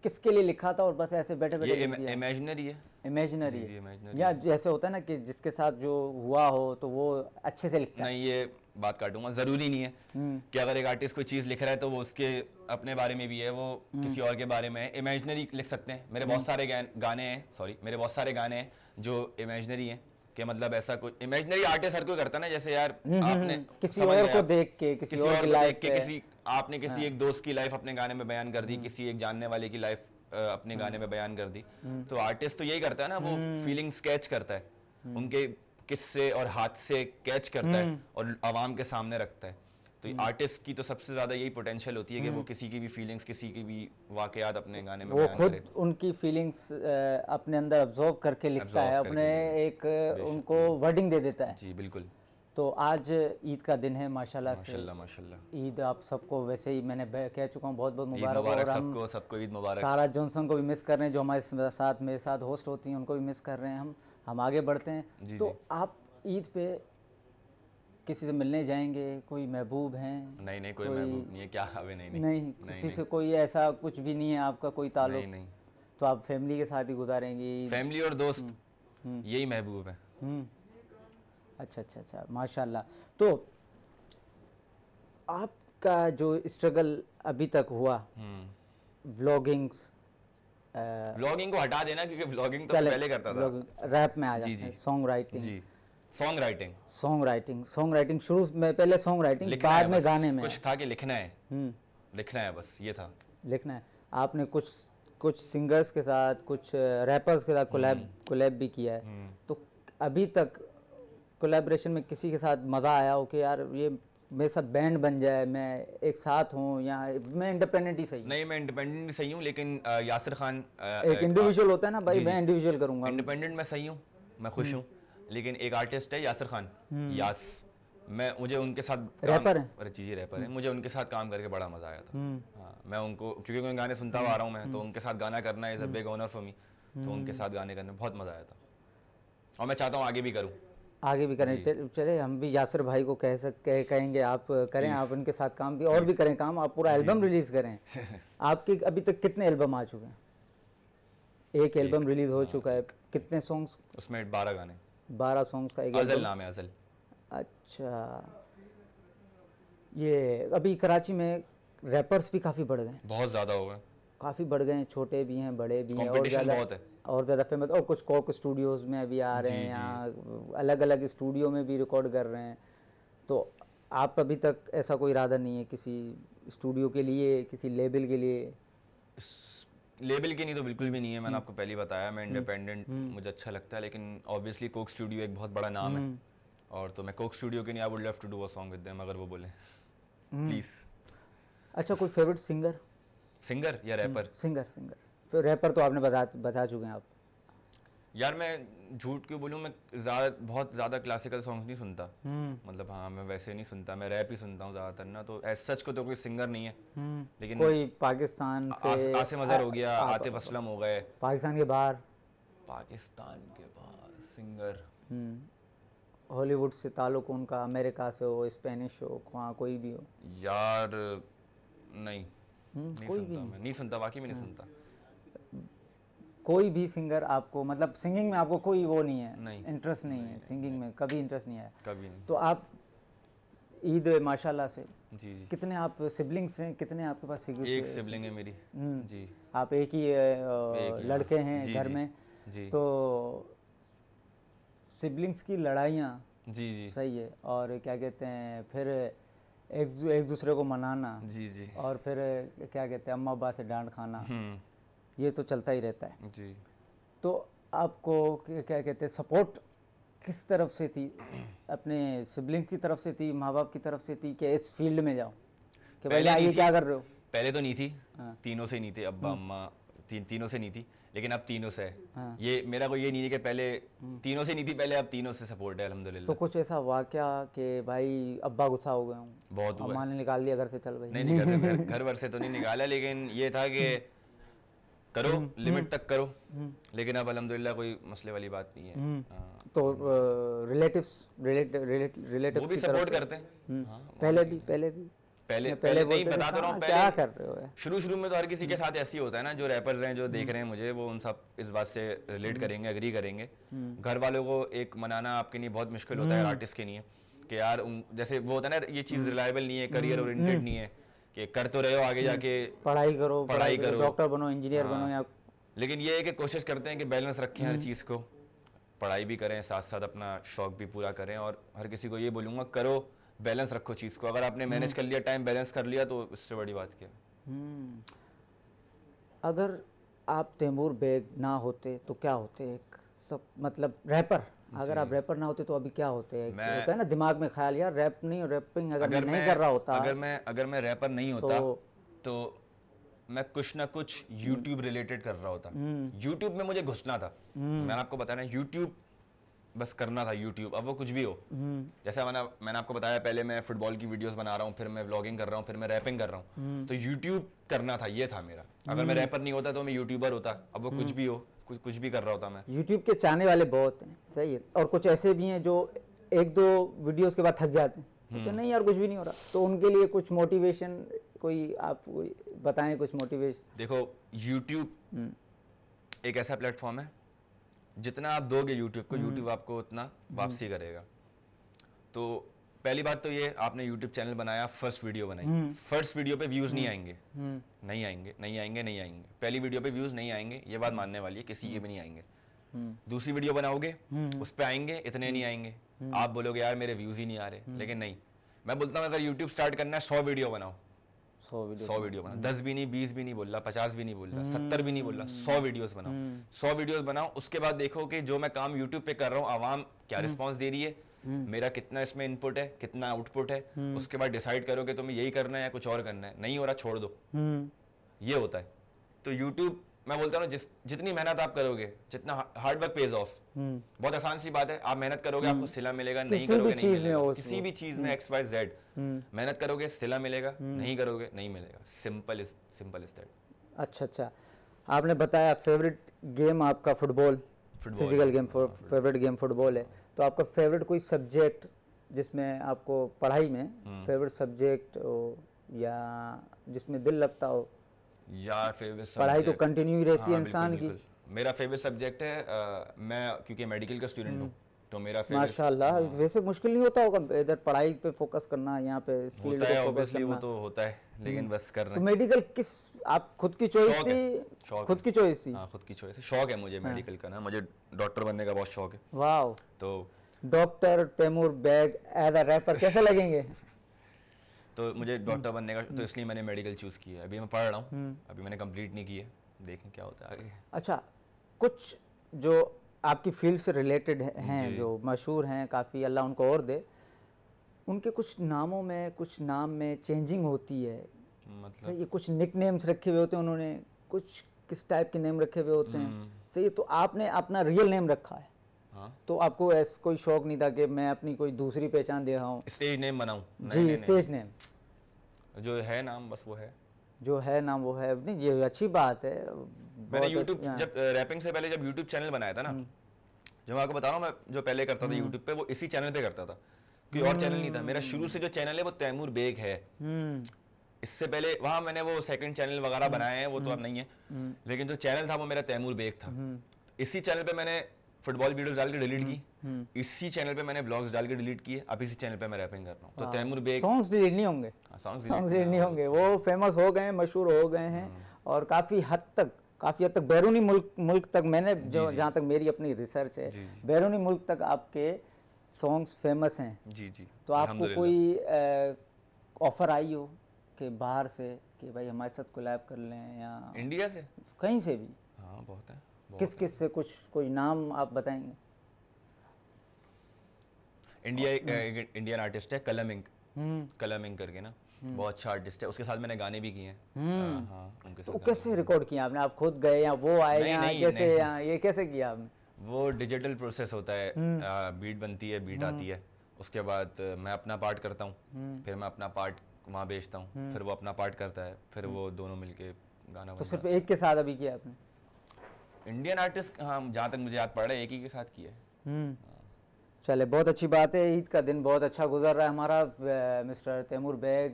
किसके लिए लिखा था और बस ऐसे बैठे बैठे ये इमेजिनरी है इमेजिनरी या जैसे होता है ना कि जिसके साथ जो हुआ हो तो वो अच्छे से लिखता है नहीं ये बात काटूंगा ज़रूरी नहीं है हम्म। कि अगर एक आर्टिस्ट कोई चीज़ लिख रहा है तो वो उसके अपने बारे में भी है वो हम्म। किसी और के बारे में है इमेजनरी लिख सकते हैं मेरे हम्म। बहुत सारे गाने हैं सॉरी मेरे बहुत सारे गाने हैं जो इमेजनरी हैं कि मतलब ऐसा कुछ इमेजनरी आर्टिस्ट हर कोई करता ना जैसे यार आपने किसी और को देख के किसी, किसी और, और देख के किसी आपने किसी हाँ। एक दोस्त की लाइफ अपने गाने में बयान कर दी किसी एक जानने वाले की लाइफ अपने गाने में बयान कर दी तो आर्टिस्ट तो यही करता है ना वो फीलिंग स्केच करता है उनके किससे और हाथ से कैच करता है हम्म। और आवाम के सामने रखता है तो आर्टिस्ट हम्म। की तो सबसे ज्यादा यही पोटेंशियल होती है कि वो हम्म। किसी की भी फीलिंग्स किसी की भी वाकयात अपने गाने में वो खुद उनकी फीलिंग्स अपने अंदर अब्जॉर्व करके लिखता है अपने एक उनको वर्डिंग दे देता है जी बिल्कुल तो आज ईद का दिन है माशाल्लाह माशाल्लाह माशाल्लाह ईद आप सबको वैसे ही मैंने कह चुका हूँ बहुत बहुत मुबारक और हम सबको सबको ईद मुबारक सारा जॉनसन को भी मिस कर रहे हैं जो हमारे साथ मेरे साथ होस्ट होती हैं उनको भी मिस कर रहे हैं हम हम आगे बढ़ते हैं जी, तो जी. आप ईद पे किसी से मिलने जाएंगे कोई महबूब हैं नहीं नहीं कोई, कोई महबूब नहीं है क्या नहीं नहीं, नहीं किसी नहीं, से कोई ऐसा कुछ भी नहीं है आपका कोई ताल्लुक नहीं, नहीं तो आप फैमिली के साथ ही गुजारेंगी फैमिली और दोस्त हम्म, हम्म। यही महबूब है हम्म। अच्छा अच्छा अच्छा माशाल्लाह तो आपका जो स्ट्रगल अभी तक हुआ ब्लॉगिंग्स ब्लॉगिंग को हटा देना क्योंकि ब्लॉगिंग तो पहले करता था रैप में आ जाता हैं सॉन्ग राइटिंग जी song writing song writing song writing शुरू में पहले सॉन्ग राइटिंग बाद में गाने में कुछ था कि लिखना है हम्म। लिखना है बस ये था लिखना है आपने कुछ कुछ सिंगर्स के साथ कुछ रैपर्स के साथ कोलैब कोलैब हम्म। भी किया है हम्म। तो अभी तक कोलैबोरेशन में किसी के साथ मज़ा आया हो कि यार ये मेरे साथ बैंड बन जाए मैं एक साथ हूँ या मैं इंडिपेंडेंट ही सही नहीं मैं इंडिपेंडेंट सही हूँ लेकिन यासिर खान एक इंडिविजुअल होता है ना भाई मैं इंडिविजुअल करूँगा इंडिपेंडेंट मैं सही हूँ मैं खुश हम्म। हूँ लेकिन एक आर्टिस्ट है यासिर खान हम्म। यास मैं मुझे उनके साथ रैपर है जी रैपर है मुझे उनके साथ काम करके बड़ा मजा आया था हम्म। हाँ, मैं उनको क्योंकि मैं गाने सुनता हुआ आ रहा हूँ मैं तो उनके साथ गाना करना is a big honour for me तो उनके साथ गाने करने बहुत मजा आया था और मैं चाहता हूँ आगे भी करूँ आगे भी करें चले हम भी यासर भाई को कह सकते कहेंगे आप करें आप उनके साथ काम भी और भी करें काम आप पूरा एल्बम रिलीज़ करें आपके अभी तक कितने एल्बम आ चुके हैं एक एल्बम रिलीज हो हाँ। चुका है कितने सॉन्ग्स उसमें बारह गाने बारह सॉन्ग्स का एक अजल नाम है अजल अच्छा ये अभी कराची में रैपर्स भी काफ़ी बढ़ गए बहुत ज़्यादा हो गए काफ़ी बढ़ गए हैं छोटे भी हैं बड़े भी हैं और ज़्यादा है। और ज़्यादा फेमस और कुछ कॉक स्टूडियोज़ में अभी आ रहे हैं यहाँ अलग अलग स्टूडियो में भी रिकॉर्ड कर रहे हैं तो आप अभी तक ऐसा कोई इरादा नहीं है किसी स्टूडियो के लिए किसी लेबल के लिए लेबल के नहीं तो बिल्कुल भी नहीं है मैंने हम्म। आपको पहले बताया मैं इंडिपेंडेंट हम्म। हम्म। मुझे अच्छा लगता है लेकिन ऑब्वियसली कोक स्टूडियो एक बहुत बड़ा नाम है और तो मैं कोक स्टूडियो के नहीं I would love to do a song with them अगर वो बोले प्लीज़ अच्छा कोई फेवरेट सिंगर सिंगर या रैपर सिंगर सिंगर फिर रैपर तो आपने बता बता चुके हैं आप यार मैं झूठ क्यों बोलूँ मैं ज़्यादा बहुत ज़्यादा क्लासिकल सॉन्ग्स नहीं सुनता hmm. मतलब हाँ मैं वैसे नहीं सुनता मैं रैप ही सुनता हूँ ज़्यादातर ना तो एज सच को तो कोई सिंगर नहीं है hmm. लेकिन कोई पाकिस्तान से आसिम अजहर हो गया आतिफ तो, तो, असलम हो तो। गए पाकिस्तान के बाहर पाकिस्तान के बाहर सिंगर hmm. हॉलीवुड से ताल्लुक उनका अमेरिका से हो स्पेनिश हो वहाँ कोई भी हो यार नहीं हम्म, कोई भी नहीं।, नहीं सुनता बाकी में नहीं सुनता हम्म। कोई भी सिंगर आपको मतलब सिंगिंग में आपको कोई वो नहीं है नहीं इंटरेस्ट नहीं, नहीं है सिंगिंग में कभी इंटरेस्ट नहीं है कभी नहीं तो आप ईद माशाल्लाह से जी जी कितने आप सिबलिंग्स हैं कितने आपके पास एक सिबलिंग है मेरी हम्म। जी आप एक ही लड़के हैं घर में जी तो सिबलिंग्स की लड़ाइयाँ जी जी सही है और क्या कहते हैं फिर एक एक दूसरे को मनाना जी जी और फिर क्या कहते हैं अम्मा से डांट खाना हम्म। ये तो चलता ही रहता है जी तो आपको क्या कहते हैं सपोर्ट किस तरफ से थी अपने सिबलिंग की तरफ से थी माँ बाप की तरफ से थी कि इस फील्ड में जाओ कि पहले आइए क्या कर रहे हो पहले तो नहीं थी हाँ। तीनों से नहीं थे अब्बा हम्म। अम्मा तीन तीनों से नहीं थी लेकिन अब तीनों से हाँ। ये मेरा कोई ये नहीं है कि पहले हम्म। तीनों से नहीं थी पहले अब तीनों से सपोर्ट है अलहमदिल्ला तो कुछ ऐसा हुआ क्या कि भाई अब्बा गुस्सा हो गए हूँ बहुत अम्मा ने निकाल दिया घर से चल भाई नहीं नहीं घर भर से तो नहीं निकाला लेकिन ये था कि हम्म। करो लिमिट हम्म। तक करो लेकिन अब अलहमदिल्ला कोई मसले वाली बात नहीं है हाँ। तो रिलेटिव्स रिलेटिव रिलेटिव वो भी सपोर्ट करते हैं हाँ, पहले भी पहले भी पहले पहले, नहीं बता दे तो रहा हूँ हाँ, क्या कर रहे हो शुरू शुरू में तो हर किसी के हम्म। साथ ऐसी होता है ना जो रैपर्स हैं जो देख हम्म। रहे हैं मुझे वो उन सब इस बात से रिलेट हम्म। करेंगे अग्री करेंगे घर वालों को एक मनाना आपके लिए बहुत मुश्किल होता है आर्टिस्ट के लिए कि यार जैसे वो होता है ना ये चीज़ रिलायबल नहीं है करियर ओरिएंटेड नहीं है कि कर तो रहे हो आगे जाके पढ़ाई करो पढ़ाई करो डॉक्टर बनो इंजीनियर हाँ। बनो या लेकिन ये है कि कोशिश करते हैं कि बैलेंस रखें हर चीज़ को पढ़ाई भी करें साथ साथ अपना शौक भी पूरा करें और हर किसी को ये बोलूँगा करो बैलेंस रखो चीज़ को अगर आपने मैनेज हम्म। कर लिया टाइम बैलेंस कर लिया तो इससे बड़ी बात क्या हम्म। अगर आप तैमूर बेग ना होते तो क्या होते एक सब मतलब रैपर अगर आप रैपर ना होते तो अभी क्या होते हैं होता है ना दिमाग में ख्याल यार रैप नहीं और रैपिंग अगर, अगर नहीं कर रहा होता अगर मैं अगर मैं रैपर नहीं होता तो, तो मैं कुछ ना कुछ हम्म। YouTube रिलेटेड कर रहा होता YouTube में मुझे घुसना था मैंने आपको बताया ना YouTube बस करना था यूट्यूब अब वो कुछ भी हो हम्म। जैसे मैंने मैंने आपको बताया पहले मैं फुटबॉल की वीडियोस बना रहा हूँ फिर मैं व्लॉगिंग कर रहा हूँ फिर मैं रैपिंग कर रहा हूँ हम्म। तो यूट्यूब करना था ये था मेरा अगर मैं रैपर हम्म। नहीं होता तो मैं यूट्यूबर होता अब वो कुछ भी हो कुछ कुछ भी कर रहा होता मैं यूट्यूब के चाहने वाले बहुत हैं सही है और कुछ ऐसे भी हैं जो एक दो वीडियो के बाद थक जाते हैं तो नहीं यार कुछ भी नहीं हो रहा तो उनके लिए कुछ मोटिवेशन कोई आप बताएं कुछ मोटिवेशन देखो यूट्यूब एक ऐसा प्लेटफॉर्म है जितना आप दोगे यूट्यूब को यूट्यूब हम्म। आपको उतना वापसी करेगा तो पहली बात तो ये आपने यूट्यूब चैनल बनाया फर्स्ट वीडियो बनाई फर्स्ट हम्म। वीडियो पे व्यूज नहीं हम्म। आएंगे नहीं आएंगे नहीं आएंगे नहीं आएंगे पहली वीडियो पे व्यूज नहीं आएंगे ये बात मानने वाली है किसी के भी नहीं आएंगे दूसरी वीडियो बनाओगे उस पर आएंगे इतने नहीं आएंगे आप बोलोगे यार मेरे व्यूज ही नहीं आ रहे लेकिन नहीं मैं बोलता हूँ अगर यूट्यूब स्टार्ट करना है सौ वीडियो बनाओ सौ वीडियो, सौ वीडियो बनाओ दस भी नहीं बीस भी नहीं बोल रहा पचास भी नहीं बोल रहा हम्म। सत्तर भी नहीं बोल रहा सौ हम्म। वीडियोस बनाओ हम्म। सौ वीडियोस बनाओ उसके बाद देखो कि जो मैं काम यूट्यूब पे कर रहा हूँ आवाम क्या रिस्पॉन्स दे रही है मेरा कितना इसमें इनपुट है कितना आउटपुट है उसके बाद डिसाइड करो कि तुम्हें यही करना है या कुछ और करना है नहीं हो रहा छोड़ दो ये होता है तो यूट्यूब मैं बोलता हूँ जिस जितनी मेहनत आप करोगे जितना हार्ड वर्क पेज ऑफ बहुत आसान सी बात है आप मेहनत करोगे हम्म। आपको सिला मिलेगा नहीं करोगे नहीं मिलेगा किसी भी चीज में एक्स वाई जेड मेहनत करोगे सिला मिलेगा नहीं करोगे नहीं मिलेगा simple is simple is that अच्छा अच्छा आपने बताया फेवरेट गेम आपका football physical game favourite game football है तो आपका फेवरेट कोई सब्जेक्ट जिसमें आपको पढ़ाई में फेवरेट हम्म। सब्जेक्ट या जिसमें दिल लगता हो यार फेवरेट पढ़ाई तो कंटिन्यू ही रहती है हाँ, इंसान की मेरा फेवरेट सब्जेक्ट है मैं क्योंकि मेडिकल का स्टूडेंट हूँ हम्म। तो मेरा माशाल्लाह हाँ। वैसे मुश्किल नहीं होता होगा इधर पढ़ाई पे फोकस करना यहाँ पे इस फील्ड पे फोकस करना वो तो होता है लेकिन हम्म। बस कर रहे तो मेडिकल किस आप खुद की चॉइस थी खुद की चॉइस थी हाँ खुद की चॉइस है शौक है मुझे मेडिकल हाँ। का ना मुझे डॉक्टर बनने का बहुत शौक है वाओ तो doctor Taimur Baig as a rapper कैसे लगेंगे तो मुझे डॉक्टर हम्म। बनने का तो हम्म। इसलिए मैंने मेडिकल चूज़ किया अभी मैं पढ़ रहा हूँ हम्म। अभी मैंने कंप्लीट नहीं किया देखें क्या होता है आगे अच्छा कुछ जो आपकी फील्ड से रिलेटेड हैं जो मशहूर हैं काफ़ी अल्लाह उनको और दे उनके कुछ नामों में कुछ नाम में चेंजिंग होती है मतलब ये कुछ निक नेम्स रखे हुए होते हैं उन्होंने कुछ किस टाइप के नेम रखे हुए होते हैं सही तो आपने अपना रियल नेम रखा है हाँ। तो आपको ऐसा कोई शौक नहीं था कि मैं अपनी कोई दूसरी पहचान दे रहा हूँ स्टेज नेम बनाऊँ जी स्टेज नेम जो है नाम बस वो है जो है नाम वो है नहीं ये अच्छी बात है मैंने यूट्यूब हाँ। जब रैपिंग से पहले जब यूट्यूब चैनल बनाया था ना हम्म। जो मैं आपको बता रहा हूँ मैं जो पहले करता था यूट्यूब हम्म। पे वो इसी चैनल पे करता था कोई और चैनल नहीं था मेरा हम्म। शुरू से जो चैनल है वो तैमूर बेग है इससे पहले वहाँ मैंने वो सेकंड चैनल वगैरह बनाए हैं वो तो अब नहीं है लेकिन जो चैनल था वो मेरा तैमूर बेग था इसी चैनल पे मैंने फुटबॉल वीडियो डाल के डिलीट हम्म, की हम्म। इसी चैनल पे मैंने ब्लॉग्स डाल के डिलीट किए अब इसी चैनल पे मैं रैपिंग कर रहा हूँ तो हाँ। तैमूर बेग सॉन्ग्स डिलीट नहीं होंगे सॉन्ग्स हाँ, डिलीट नहीं होंगे वो फेमस हो गए मशहूर हो गए हैं हम्म। और काफ़ी हद तक काफ़ी हद तक बैरूनी मुल्क मुल्क तक मैंने जो जहाँ तक मेरी अपनी रिसर्च है बैरूनी मुल्क तक आपके सॉन्ग्स फेमस हैं जी जी तो आपको कोई ऑफर आई हो कि बाहर से कि भाई हमारे साथ कोलैब कर लें या इंडिया से कहीं से भी हाँ बहुत है किस किस से कुछ कोई नाम आप बताएंगे इंडिया हम्म। एक इंडियन आर्टिस्ट है कलम इंक हम्म। कलम इंक करके ना हम्म। बहुत अच्छा आर्टिस्ट है उसके साथ मैंने गाने भी किए हैं हाँ, हाँ, उनके तो कैसे रिकॉर्ड किया आपने आप खुद गए या वो आए यहाँ कैसे या, ये कैसे किया आपने वो डिजिटल प्रोसेस होता है बीट बनती है बीट आती है उसके बाद मैं अपना पार्ट करता हूँ फिर मैं अपना पार्ट वहाँ बेचता हूँ फिर वो अपना पार्ट करता है फिर वो दोनों मिलके गाना तो सिर्फ एक के साथ अभी किया आपने इंडियन आर्टिस्ट हाँ जहाँ तक मुझे याद पड़ रहा है एक ही के साथ किया है हम्म। चले बहुत अच्छी बात है ईद का दिन बहुत अच्छा गुजर रहा है हमारा मिस्टर तैमूर बैग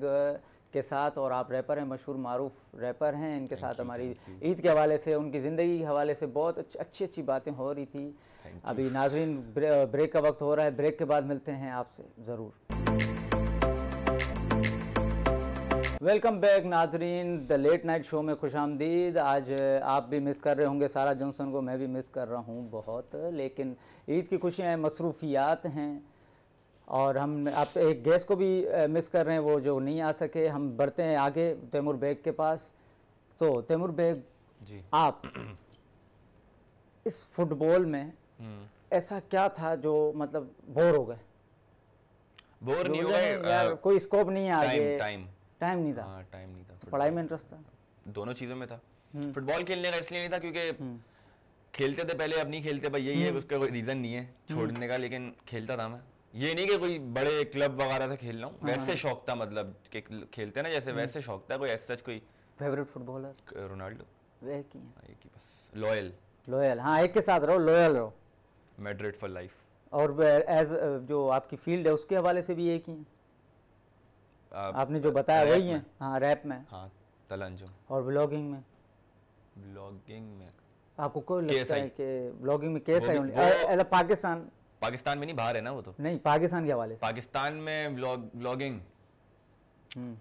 के साथ और आप रैपर हैं मशहूर मारूफ रैपर हैं इनके साथ हमारी ईद के हवाले से उनकी ज़िंदगी के हवाले से बहुत अच्छी अच्छी अच्छी बातें हो रही थी अभी नाजरीन ब्रेक का वक्त हो रहा है ब्रेक के बाद मिलते हैं आपसे ज़रूर वेलकम बैक नाजरीन द लेट नाइट शो में खुश आमदीद आज आप भी मिस कर रहे होंगे सारा जॉनसन को मैं भी मिस कर रहा हूँ बहुत लेकिन ईद की खुशियाँ मसरूफियात हैं और हम आप एक गेस्ट को भी मिस कर रहे हैं वो जो नहीं आ सके हम बढ़ते हैं आगे तैमूर बेग के पास तो तैमूर बेग जी आप इस फुटबॉल में हम्म। ऐसा क्या था जो मतलब बोर हो गए बोर नहीं हो गए कोई स्कोप नहीं है आगे टाइम टाइम नहीं था हाँ टाइम नहीं था पढ़ाई में इंटरेस्ट था दोनों चीज़ों में था फुटबॉल हम्म। खेलने का इसलिए नहीं था क्योंकि हम्म। खेलते थे पहले अब नहीं खेलते भाई यही है हम्म। उसका कोई रीज़न नहीं है छोड़ने का लेकिन खेलता था मैं ये नहीं कि कोई बड़े क्लब वगैरह से खेल रहा हूँ हाँ। वैसे शौक था मतलब कि खेलते ना जैसे वैसे शौक था कोई ऐसा कोई फेवरेट फुटबॉलर रोनाल्डो एक ही है हाँ, एक ही बस लॉयल लॉयल हाँ एक के साथ रहो लॉयल रहो मैड्रिड फॉर लाइफ और एज जो आपकी फील्ड है उसके हवाले से भी एक ही है आ, आपने जो बताया वही है हाँ रैप में हाँ तलंजो और ब्लॉगिंग में ब्लॉगिंग में आपको कोई लगता है कि ब्लॉगिंग में केस कैसा अलग पाकिस्तान पाकिस्तान में नहीं बाहर है ना वो तो नहीं पाकिस्तान के हवाले पाकिस्तान में ब्लॉगिंग हम्म।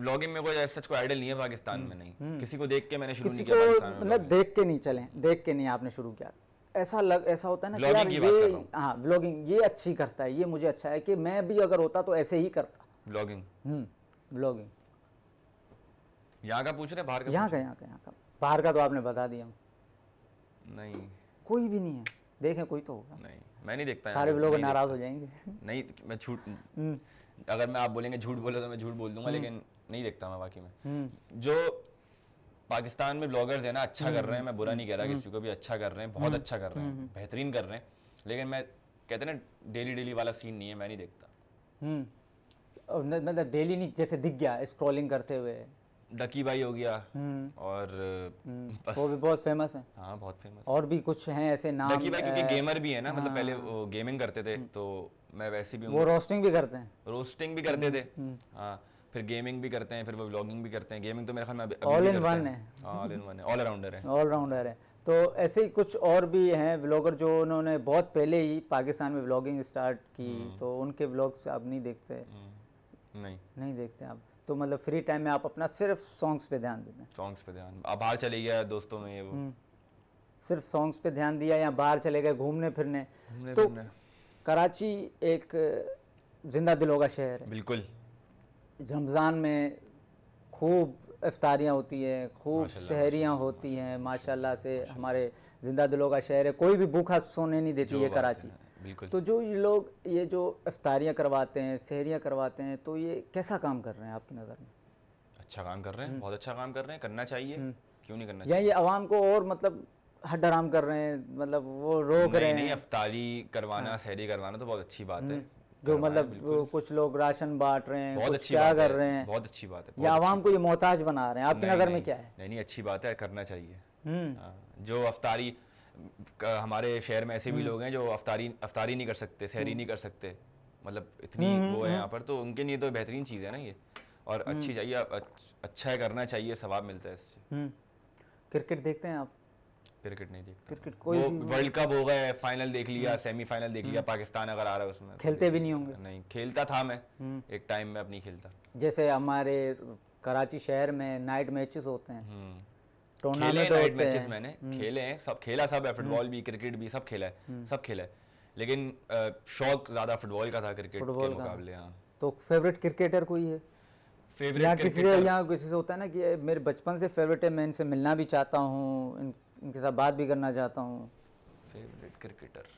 ब्लॉगिंग में कोई सच को आइडल नहीं है पाकिस्तान हम्म, में नहीं हम्म। किसी को देख के मैंने शुरू नहीं किया मतलब देख के नहीं चले देख के नहीं आपने शुरू किया ऐसा लग ऐसा होता है ना यार ये हाँ ब्लॉगिंग ये अच्छी करता है ये मुझे अच्छा है कि मैं भी अगर होता तो ऐसे ही करता ब्लॉगिंग हम्म, ब्लॉगिंग यहाँ का पूछ रहे बाहर का यहाँ का यहाँ का यहाँ का बाहर का तो आपने बता दिया नहीं कोई भी नहीं है देखें कोई तो होगा नहीं मैं नहीं देखता सारे लोग नाराज हो जाएंगे नहीं मैं झूठ हम्म। अगर मैं आप बोलेंगे झूठ बोलो तो मैं झूठ बोल दूंगा हम्म। लेकिन नहीं देखता मैं बाकी में जो पाकिस्तान में ब्लॉगर्स है ना अच्छा कर रहे हैं मैं बुरा नहीं कह रहा किसी को भी अच्छा कर रहे हैं बहुत अच्छा कर रहे हैं बेहतरीन कर रहे हैं लेकिन मैं कहते ना डेली डेली वाला सीन नहीं है मैं नहीं देखता मतलब डेली नहीं जैसे दिख गया स्क्रॉलिंग करते हुए डकी भाई हो गया हम्म। और हम्म। बस वो भी बहुत फेमस है हाँ बहुत फेमस और भी कुछ हैं ऐसे नाम डकी भाई क्योंकि गेमर भी है ना मतलब पहले हाँ। वो गेमिंग करते थे हम्म। तो मैं वैसे भी वो रोस्टिंग भी करते हैं रोस्टिंग भी करते थे हाँ फिर गेमिंग भी करते हैं फिर वो ब्लॉगिंग भी करते हैं गेमिंग तो मेरे ख्याल में ऑल इन वन है ऑल इन वन है ऑल राउंडर है ऑल राउंडर है तो ऐसे ही कुछ और भी हैं ब्लॉगर जो उन्होंने बहुत पहले ही पाकिस्तान में ब्लॉगिंग स्टार्ट की तो उनके ब्लॉग्स आप नहीं देखते नहीं नहीं देखते आप तो मतलब फ्री टाइम में आप अपना सिर्फ सॉन्ग्स पे ध्यान देते हैं सॉन्ग्स पे ध्यान अब बाहर चले गया दोस्तों में ये वो हम्म। सिर्फ सॉन्ग्स पे ध्यान दिया या बाहर चले गए घूमने फिरने तो कराची एक जिंदा दिलों का शहर है बिल्कुल रमज़ान में खूब इफ्तारियाँ होती हैं खूब शहरियाँ होती हैं माशाल्लाह से हमारे जिंदा दिलों का शहर है कोई भी भूखा सोने नहीं देती है कराची बिल्कुल तो जो ये लोग ये जो अफ्तारियाँ करवाते हैं सहरियाँ करवाते हैं तो ये कैसा काम कर रहे हैं आपकी नज़र में अच्छा काम कर रहे हैं हम्म। बहुत अच्छा काम कर रहे हैं करना चाहिए हम्म। क्यों नहीं करना चाहिए ये आवाम को और मतलब हड आराम कर रहे हैं मतलब वो रोक रहे हैं नहीं अफ्तारी करवाना हाँ। सहरी करवाना तो बहुत अच्छी बात है हम्म। जो मतलब कुछ लोग राशन बांट रहे हैं बहुत अच्छी क्या कर रहे हैं बहुत अच्छी बात है ये आवाम को ये मोहताज बना रहे हैं आपकी नज़र में क्या है नहीं नहीं अच्छी बात है करना चाहिए हाँ, जो अफ्तारी हमारे शहर में ऐसे भी हम्म। लोग हैं जो अफ्तारी अफ्तारी नहीं कर सकते सहरी हम्म। नहीं कर सकते मतलब इतनी हम्म, वो है यहाँ पर तो उनके लिए तो बेहतरीन चीज़ है ना ये और अच्छी चाहिए अच्छा है करना चाहिए सवाब मिलता है इससे क्रिकेट देखते हैं आप क्रिकेट नहीं देखते क्रिकेट कोई वर्ल्ड कप हो गए फाइनल देख लिया सेमीफाइनल देख लिया पाकिस्तान अगर आ रहा है उसमें तो खेलते भी नहीं होंगे नहीं खेलता था मैं एक टाइम में अब नहीं खेलता जैसे हमारे कराची शहर में नाइट मैचेस होते हैं टूर्नामेंट मैचेस मैंने हम्म। खेले हैं सब खेला सब है फुटबॉल हम्म। भी क्रिकेट भी सब खेला है हम्म। सब खेला है लेकिन शौक ज्यादा फुटबॉल का था क्रिकेट के मुकाबले हाँ तो फेवरेट क्रिकेटर कोई है फेवरेट किसी से यहाँ किसी से होता है ना कि मेरे बचपन से फेवरेट है मैं इनसे मिलना भी चाहता हूँ इन, इनके साथ बात भी करना चाहता हूँ फेवरेट क्रिकेटर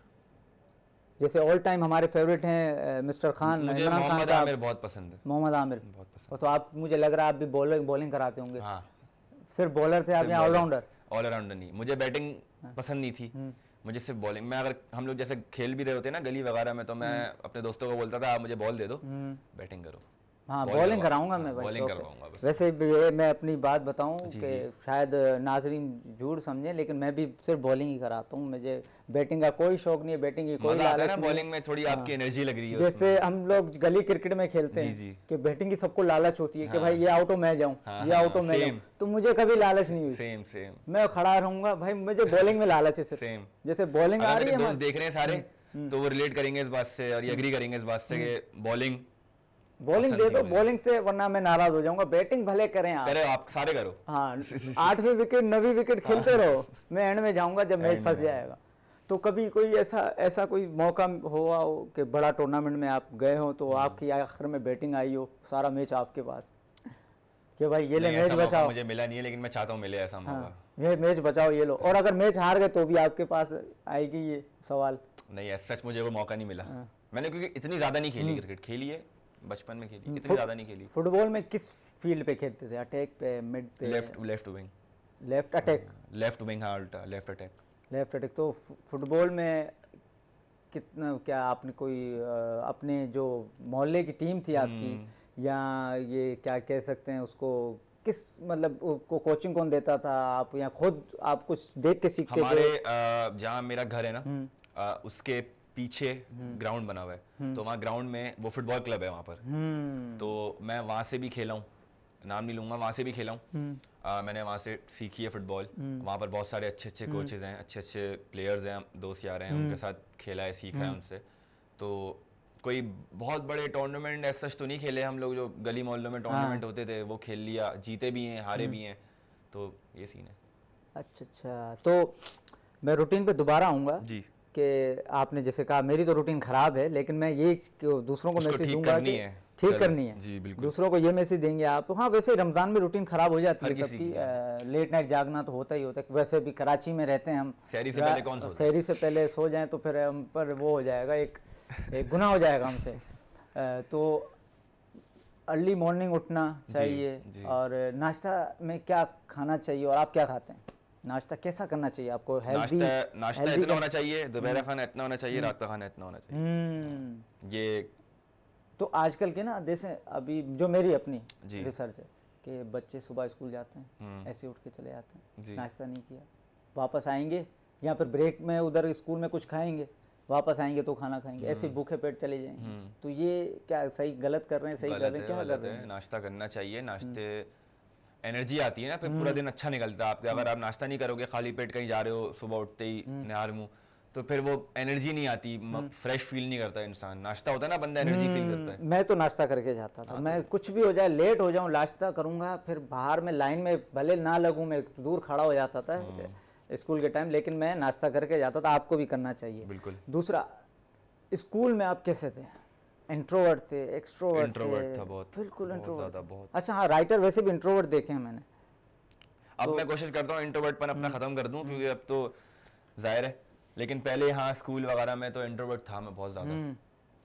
जैसे ऑल टाइम हमारे फेवरेट हैं मिस्टर खान इमरान खान साहब बहुत पसंद है मोहम्मद आमिर बहुत पसंद तो, तो आप मुझे लग रहा है आप भी बॉलिंग बॉलिंग कराते होंगे हाँ सिर्फ बॉलर थे आप ऑलराउंडर ऑलराउंडर नहीं मुझे बैटिंग हाँ। पसंद नहीं थी हम्म। मुझे सिर्फ बॉलिंग मैं अगर हम लोग जैसे खेल भी रहे होते ना गली वगैरह में तो मैं हम्म। अपने दोस्तों को बोलता था आप मुझे बॉल दे दो बैटिंग हम्म। करो हाँ बॉलिंग कराऊंगा मैं बॉलिंग हाँ, वैसे मैं अपनी बात बताऊं कि शायद नाजरीन झूठ समझे लेकिन मैं भी सिर्फ बॉलिंग ही कराता हूं मुझे बैटिंग का कोई शौक नहीं है बैटिंग की कोई आता बॉलिंग में थोड़ी आपकी एनर्जी हाँ। लग रही है जैसे हम लोग गली क्रिकेट में खेलते हैं कि बैटिंग की सबको लालच होती है कि हाँ। भाई ये आउट हो मैं जाऊँ ये आउट हो मैं तो मुझे कभी लालच नहीं हुई सेम सेम मैं खड़ा रहूंगा भाई मुझे बॉलिंग में लालच है सेम जैसे बॉलिंग आ रही है देख रहे हैं सारे हम्म, हम्म। तो वो रिलेट करेंगे इस बात से और ये एग्री हम्म। करेंगे इस बात से बॉलिंग बॉलिंग दे दो बॉलिंग से वरना मैं नाराज हो जाऊंगा बैटिंग भले करें आप करे आप सारे करो हाँ आठवीं विकेट नवी विकेट खेलते हाँ। रहो मैं एंड में जाऊंगा जब मैच फंस जाएगा तो कभी कोई ऐसा ऐसा कोई मौका हुआ हो कि बड़ा टूर्नामेंट में आप गए हो तो हाँ। आपकी आखिर में बैटिंग आई हो सारा मैच आपके पास कि भाई ये ले मैच बचाओ मुझे मिला नहीं है लेकिन मैं चाहता हूँ मिले ऐसा हाँ, मौका ये मैच बचाओ ये लो और अगर मैच हार गए तो भी आपके पास आएगी ये सवाल नहीं सच मुझे वो मौका नहीं मिला मैंने क्योंकि इतनी ज़्यादा नहीं खेली क्रिकेट हम्म। खेली है बचपन में खेली हम्म, इतनी ज़्यादा नहीं खेली फुटबॉल में किस फील्ड पे खेलते थे अटैक पे मिड पे left left wing left attack left wing हां उल्टा लेफ्ट अटैक लेफ्ट अटैक तो फुटबॉल में कितना क्या आपने कोई अपने जो मोहल्ले की टीम थी आपकी हम्म। या ये क्या कह सकते हैं उसको किस मतलब को कोचिंग कौन देता था आप या खुद आप कुछ देख के सीखते हमारे जहाँ मेरा घर है ना हम्म। उसके पीछे ग्राउंड हम्म। बना हुआ है हम्म। तो वहाँ ग्राउंड में वो फुटबॉल क्लब है वहाँ पर हम्म। तो मैं वहाँ से भी खेला हूँ नाम नहीं लूंगा वहाँ से भी खेला हूँ मैंने वहाँ से सीखी है फुटबॉल वहाँ पर बहुत सारे अच्छे अच्छे कोचेज हैं अच्छे अच्छे प्लेयर्स हैं दोस्त यार हैं उनके साथ खेला है सीखा है उनसे तो कोई बहुत बड़े टूर्नामेंट ऐसा तो नहीं खेले हम लोग जो गली मोहल्लों में टूर्नामेंट हाँ। होते थे वो खेल लिया जीते भी हैं हारे भी हैं तो ये सीन है अच्छा अच्छा तो मैं रूटीन पे दोबारा आऊँगा जी कि आपने जैसे कहा मेरी तो रूटीन खराब है लेकिन मैं ये दूसरों को मैसेज दूंगा है ठीक करनी है जी बिल्कुल दूसरों को ये मैसेज देंगे आप तो हाँ वैसे रमज़ान में रूटीन खराब हो जाती है सबकी लेट नाइट हाँ। जागना तो होता ही होता है वैसे भी कराची में रहते हैं हम शहरी से पहले कौन शहरी से पहले सो जाएं तो फिर हम पर वो हो जाएगा एक एक गुना हो जाएगा हमसे तो अर्ली मॉर्निंग उठना चाहिए और नाश्ता में क्या खाना चाहिए और आप क्या खाते हैं नाश्ता कैसा करना चाहिए आपको हेल्दी नाश्ता नाश्ता इतना होना चाहिए दोपहर का खाना हम्म। इतना होना चाहिए रात का खाना इतना होना चाहिए हम्म। ये तो आजकल के ना जैसे अभी जो मेरी अपनी रिसर्च है कि बच्चे सुबह स्कूल जाते हैं हम्म। ऐसे उठ के चले जाते हैं नाश्ता नहीं किया वापस आएंगे या फिर ब्रेक में उधर स्कूल में कुछ खाएंगे वापस आएंगे तो खाना खाएंगे ऐसे भूखे पेट चले जाएंगे तो ये क्या सही गलत कर रहे हैं सही कर रहे हैं क्या कर रहे हैं नाश्ता करना चाहिए नाश्ते एनर्जी आती है ना फिर पूरा हम्म। दिन अच्छा निकलता है आपके अगर आप नाश्ता नहीं करोगे खाली पेट कहीं जा रहे हो सुबह उठते ही हम्म। नहार मुँह तो फिर वो एनर्जी नहीं आती हम्म। फ्रेश फील नहीं करता इंसान नाश्ता होता है ना बंदा एनर्जी फील करता है मैं तो नाश्ता करके जाता था हाँ, मैं तो- कुछ भी हो जाए लेट हो जाऊँ नाश्ता करूँगा फिर बाहर में लाइन में भले ना लगूँ मैं दूर खड़ा हो जाता था हाँ। स्कूल के टाइम लेकिन मैं नाश्ता करके जाता था आपको भी करना चाहिए बिल्कुल दूसरा स्कूल में आप कैसे थे इंट्रोवर्ट थे एक्सट्रोवर्ट थे था बहुत बिल्कुल इंट्रोवर्ट था बहुत अच्छा हाँ राइटर वैसे भी इंट्रोवर्ट देखे हैं मैंने अब तो मैं कोशिश करता हूँ इंट्रोवर्ट पर अपना हम्म। खत्म कर दूँ हम्म। क्योंकि अब तो जाहिर है लेकिन पहले हाँ स्कूल वगैरह में तो इंट्रोवर्ट था मैं बहुत ज्यादा हम्म,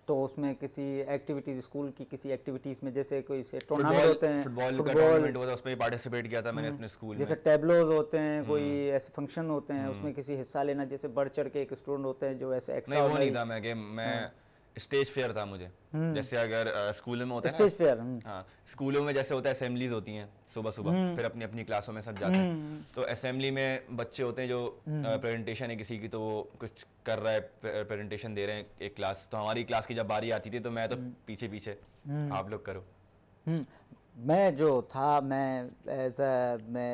तो उसमें किसी एक्टिविटीज स्कूल की किसी एक्टिविटीज में जैसे कोई से टूर्नामेंट होते हैं फुटबॉल का टूर्नामेंट होता है उसमें पार्टिसिपेट किया था मैंने अपने स्कूल में जैसे टेबलोज होते हैं कोई ऐसे फंक्शन होते हैं उसमें किसी हिस्सा लेना जैसे बढ़ चढ़ के एक स्टूडेंट होते हैं जो ऐसे एक्स्ट्रा नहीं वो नहीं था मैं कि मैं हाँ। स्टेज फेयर था मुझे हम्म। जैसे अगर स्कूल में होता है स्टेज फेयर हम्म। हाँ, स्कूलों में जैसे होता है असेंबलीज होती हैं सुबह सुबह हम्म। फिर अपनी अपनी क्लासों में सब जाते हैं तो असेंबली में बच्चे होते हैं जो प्रेजेंटेशन है किसी की तो वो कुछ कर रहा है प्रेजेंटेशन दे रहे हैं एक क्लास तो हमारी क्लास की जब बारी आती थी तो मैं तो पीछे पीछे आप लोग करो मैं जो था मैं एज मैं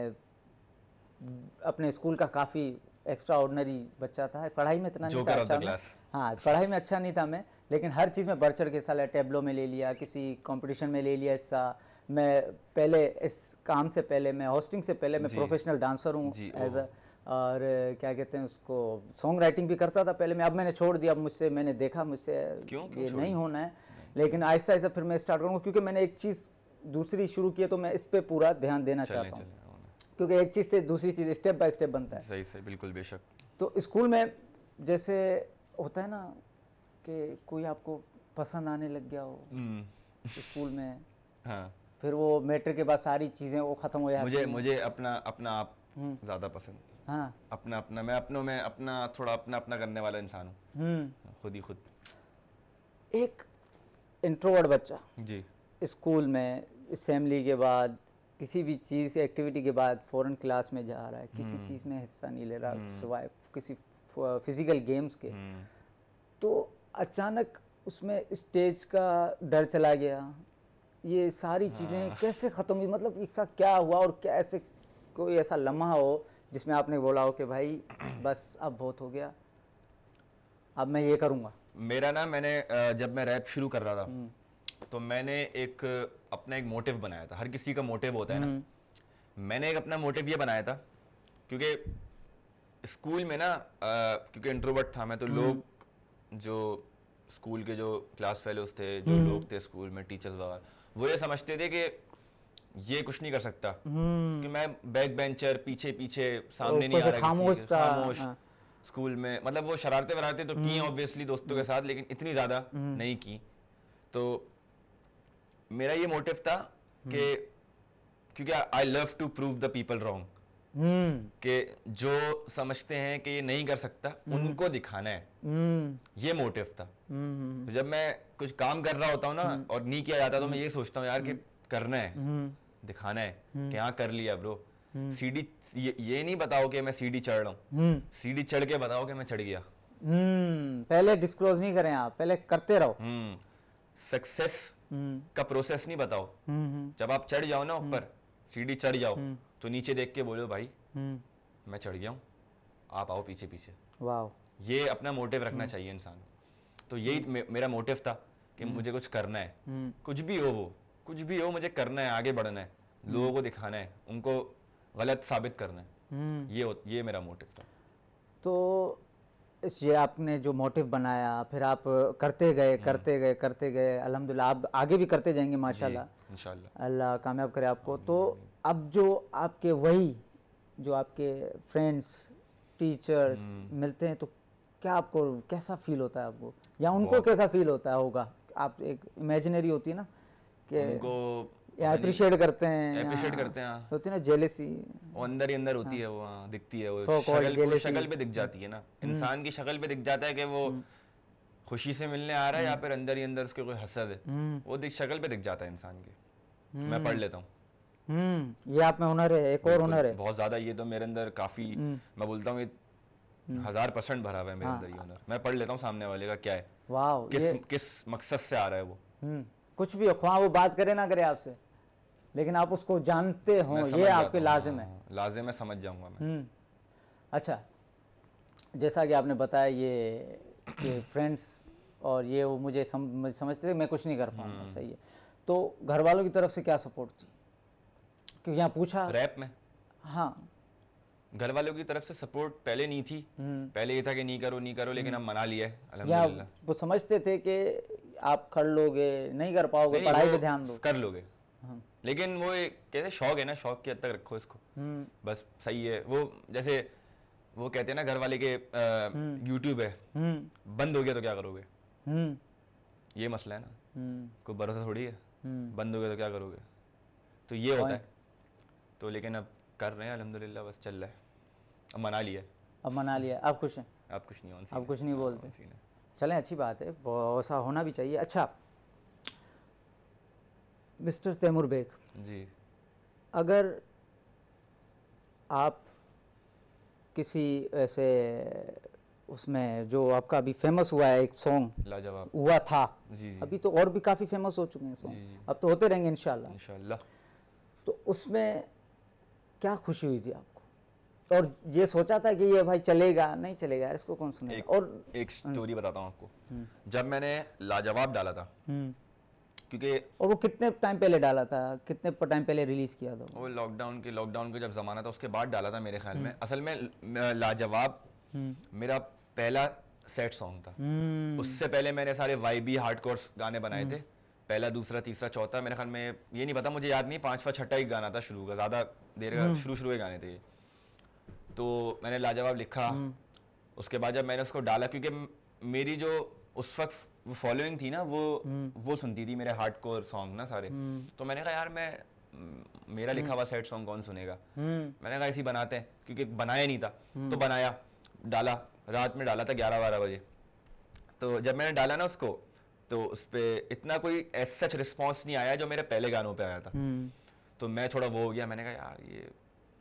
अपने स्कूल का काफ़ी एक्स्ट्रा ऑर्डनरी बच्चा था पढ़ाई में इतना नहीं था अच्छा हाँ पढ़ाई में अच्छा नहीं था मैं लेकिन हर चीज़ में बढ़ चढ़ के हिस्सा लिया में ले लिया किसी कंपटीशन में ले लिया हिस्सा मैं पहले इस काम से पहले मैं होस्टिंग से पहले मैं प्रोफेशनल डांसर हूँ एज अ और क्या कहते हैं उसको सॉन्ग राइटिंग भी करता था पहले मैं अब मैंने छोड़ दिया अब मुझसे मैंने देखा मुझसे ये नहीं होना है लेकिन आहिस्ता आहिस्ता फिर मैं स्टार्ट करूँगा क्योंकि मैंने एक चीज़ दूसरी शुरू की है तो मैं इस पर पूरा ध्यान देना चाहता हूँ क्योंकि एक चीज़ से दूसरी चीज़ स्टेप बाय स्टेप बनता है सही सही बिल्कुल बेशक तो स्कूल में जैसे होता है ना कि कोई आपको पसंद आने लग गया हो हम्म। स्कूल में हाँ फिर वो मैट्रिक के बाद सारी चीज़ें वो ख़त्म हो जाती मुझे मुझे अपना अपना आप हम्म। ज़्यादा पसंद हाँ अपना अपना मैं अपनों में अपना थोड़ा अपना अपना करने वाला इंसान हूँ हम्म। खुद ही खुद एक इंट्रोवर्ड बच्चा जी स्कूल में असेंबली के बाद किसी भी चीज़ एक्टिविटी के बाद फ़ौरन क्लास में जा रहा है किसी चीज़ में हिस्सा नहीं ले रहा सिवाय किसी फिज़िकल गेम्स के तो अचानक उसमें स्टेज का डर चला गया ये सारी चीज़ें हाँ। कैसे ख़त्म हुई मतलब एक साथ क्या हुआ और कैसे कोई ऐसा लम्हा हो जिसमें आपने बोला हो कि भाई बस अब बहुत हो गया अब मैं ये करूँगा मेरा ना मैंने जब मैं रैप शुरू कर रहा था हम्म। तो मैंने एक अपना एक मोटिव बनाया था हर किसी का मोटिव होता है ना हम्म। मैंने एक अपना मोटिव ये बनाया था क्योंकि स्कूल में ना क्योंकि इंट्रोवर्ट था मैं तो हम्म। लोग जो स्कूल के जो क्लास फेलोज थे जो हम्म। लोग थे स्कूल में टीचर्स वगैरह वो ये समझते थे कि ये कुछ नहीं कर सकता हम्म। कि मैं बैक बेंचर पीछे पीछे सामने नहीं आ रहा खामोश खामोश हाँ। स्कूल में मतलब वो शरारते वरारते तो की ऑब्वियसली हम्म। दोस्तों के साथ लेकिन इतनी ज़्यादा नहीं की तो मेरा ये मोटिव था कि क्योंकि I love to prove the people wrong हम्म। कि जो समझते हैं कि ये नहीं कर सकता हम्म। उनको दिखाना है हम्म। ये मोटिव था जब मैं कुछ काम कर रहा होता हूँ ना और नहीं किया जाता तो मैं ये सोचता हूँ यार कि करना है दिखाना है कि हाँ कर लिया ब्रो सीढ़ी ये, ये नहीं बताओ कि मैं सीढ़ी चढ़ रहा हूँ सीढ़ी चढ़ के बताओ कि मैं चढ़ गया पहले डिस्क्लोज नहीं करें आप पहले करते रहो सक्सेस का प्रोसेस नहीं बताओ जब आप चढ़ जाओ ना ऊपर सीढ़ी चढ़ जाओ तो नीचे देख के बोलो भाई हम्म। मैं चढ़ गया हूँ आप आओ पीछे पीछे ये अपना मोटिव रखना हम्म। चाहिए इंसान तो यही हम्म। मेरा मोटिव था कि मुझे कुछ करना है कुछ भी हो वो कुछ भी हो मुझे करना है आगे बढ़ना है लोगों को दिखाना है उनको गलत साबित करना है ये ये मेरा मोटिव था तो इस ये आपने जो मोटिव बनाया फिर आप करते गए करते गए करते गए अलहमदिल्ला आप आगे भी करते जाएंगे माशाल्लाह इंशाल्लाह अल्लाह कामयाब करे आपको तो अब जो आपके वही जो आपके फ्रेंड्स हम्म। टीचर्स मिलते हैं तो क्या आपको कैसा फील होता है आपको या उनको कैसा फील होता है होगा आप एक इमेजिनरी होती है ना कि उनको अप्रिशिएट करते हैं अप्रिशिएट करते हैं हाँ। होती है ना जेलेसी वो अंदर ही अंदर होती हाँ। है वो हाँ, दिखती है वो शक्ल शक्ल पे दिख जाती है ना हम्म। इंसान की शक्ल पे दिख जाता है कि वो हम्म। खुशी से मिलने आ रहा है या फिर अंदर ही अंदर उसके कोई हसद है वो दिख शक्ल पे दिख जाता है इंसान के मैं पढ़ लेता हूँ हम्म, ये आप में हुनर है एक और हुनर है बहुत ज्यादा ये तो मेरे अंदर काफी हम्म। मैं बोलता हूँ हम्म। हजार परसेंट भरा हुआ है मेरे हाँ। अंदर ये हुनर मैं पढ़ लेता हूँ सामने वाले का क्या है वाह किस किस मकसद से आ रहा है वो कुछ भी हो ख्वाह वो बात करे ना करे आपसे लेकिन आप उसको जानते हो ये आपके लाजिम है हाँ, लाजिम है समझ जाऊंगा मैं अच्छा जैसा कि आपने बताया ये कि फ्रेंड्स और ये वो मुझे सम, समझते थे मैं कुछ नहीं कर पाऊंगा सही है तो घर वालों की तरफ से क्या सपोर्ट थी यहाँ पूछा रैप में हाँ घर वालों की तरफ से सपोर्ट पहले नहीं थी हम्म। पहले ये था कि नहीं करो नहीं करो लेकिन हम्म। अब मना लिया है या वो समझते थे कि आप कर लोगे नहीं कर पाओगे पढ़ाई पे ध्यान दो कर लोगे हाँ। लेकिन वो एक कहते शौक है ना शौक की हद तक रखो इसको हम्म। बस सही है वो जैसे वो कहते हैं ना घर वाले के यूट्यूब है बंद हो गया तो क्या करोगे ये मसला है ना कोई भरोसा थोड़ी है बंद हो गया तो क्या करोगे तो ये होता है तो लेकिन अब कर रहे हैं अलहमदिल्ला बस चल रहा है अब मना लिया अब मना लिया अब खुश हैं अब कुछ नहीं अब कुछ नहीं हाँ, बोलते चलें अच्छी बात है ऐसा होना भी चाहिए अच्छा मिस्टर तैमूर बेग जी अगर आप किसी ऐसे उसमें जो आपका अभी फेमस हुआ है एक सॉन्ग लाजवाब हुआ था जी जी। अभी तो और भी काफ़ी फेमस हो चुके हैं सॉन्ग अब तो होते रहेंगे इनशाला तो उसमें क्या खुशी हुई थी आपको और ये सोचा था कि ये भाई चलेगा नहीं चलेगा इसको कौन सुनेगा एक, और एक स्टोरी हम्म। बताता हूँ आपको हम्म। जब मैंने लाजवाब डाला था हम्म। क्योंकि और वो कितने टाइम पहले डाला था कितने टाइम पहले रिलीज किया था वो लॉकडाउन के लॉकडाउन का जब जमाना था उसके बाद डाला था मेरे ख्याल में असल में लाजवाब मेरा पहला सेट सॉन्ग था उससे पहले मैंने सारे वाई बी हार्ड गाने बनाए थे पहला दूसरा तीसरा चौथा मेरे ख्याल में ये नहीं पता मुझे याद नहीं पांचवा छठा ही गाना था शुरू का ज़्यादा देर का हम्म। शुरू शुरू के गाने थे तो मैंने लाजवाब लिखा हम्म। उसके बाद जब मैंने उसको डाला क्योंकि मेरी जो उस वक्त फॉलोइंग थी ना वो हम्म। वो सुनती थी मेरे हार्ड कोर सॉन्ग ना सारे तो मैंने कहा यार मैं मेरा लिखा हुआ सैड सॉन्ग कौन सुनेगा मैंने कहा ऐसी बनाते हैं क्योंकि बनाया नहीं था तो बनाया डाला रात में डाला था ग्यारह बारह बजे तो जब मैंने डाला ना उसको तो उस पर इतना कोई सच रिस्पॉन्स नहीं आया जो मेरे पहले गानों पर आया था हम्म। तो मैं थोड़ा वो हो गया मैंने कहा यार ये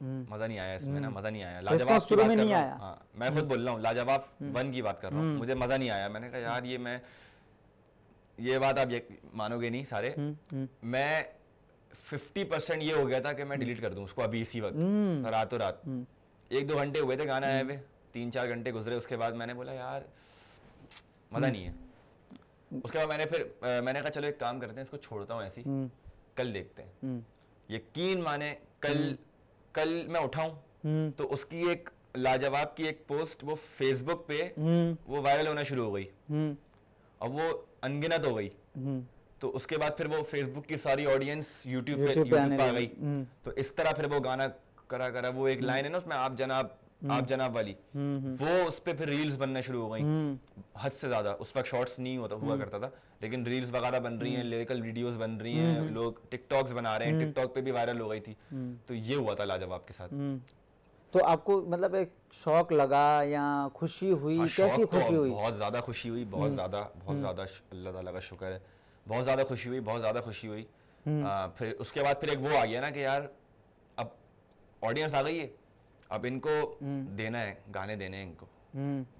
हम्म। मजा नहीं आया इसमें ना हम्म। मजा नहीं आया तो लाजवाब शुरू हाँ, मैं खुद बोल रहा हूँ लाजवाब वन की बात कर रहा हूँ मुझे मजा नहीं आया मैंने कहा यार ये मैं ये बात आप ये मानोगे नहीं सारे मैं फिफ्टी परसेंट ये हो गया था कि मैं डिलीट कर दूँ उसको अभी इसी वक्त रातों रात एक दो घंटे हुए थे गाना आए हुए तीन चार घंटे गुजरे उसके बाद मैंने बोला यार मजा नहीं है उसके बाद मैंने फिर मैंने कहा चलो एक काम करते हैं इसको छोड़ता हूँ ऐसी हम्म। कल देखते हैं हम्म। यकीन माने कल हम्म। कल मैं उठाऊं तो उसकी एक लाजवाब की एक पोस्ट वो फेसबुक पे वो वायरल होना शुरू हो गई और वो अनगिनत हो गई तो उसके बाद फिर वो फेसबुक की सारी ऑडियंस यूट्यूब पे आ गई तो इस तरह फिर वो गाना करा करा वो एक लाइन है ना उसमें आप जनाब हम्म। आप जनाब वाली हम्म, हम्म। वो उस पर फिर रील्स बनना शुरू हो गई हद से ज्यादा उस वक्त शॉर्ट्स नहीं होता हुआ करता था लेकिन रील्स वगैरह बन रही हैं लिरिकल वीडियोस बन रही हैं लोग टिकटॉक्स बना रहे हैं टिकटॉक पे भी वायरल हो गई थी तो ये हुआ था लाजवाब के साथ तो आपको मतलब एक शौक लगा या खुशी हुई हाँ, कैसी तो खुशी तो हुई बहुत ज्यादा खुशी हुई बहुत ज्यादा बहुत ज्यादा अल्लाह ताला का शुक्र है बहुत ज्यादा खुशी हुई बहुत ज्यादा खुशी हुई फिर उसके बाद फिर एक वो आ गया ना कि यार अब ऑडियंस आ गई है अब इनको हम्म। देना है गाने देने हैं इनको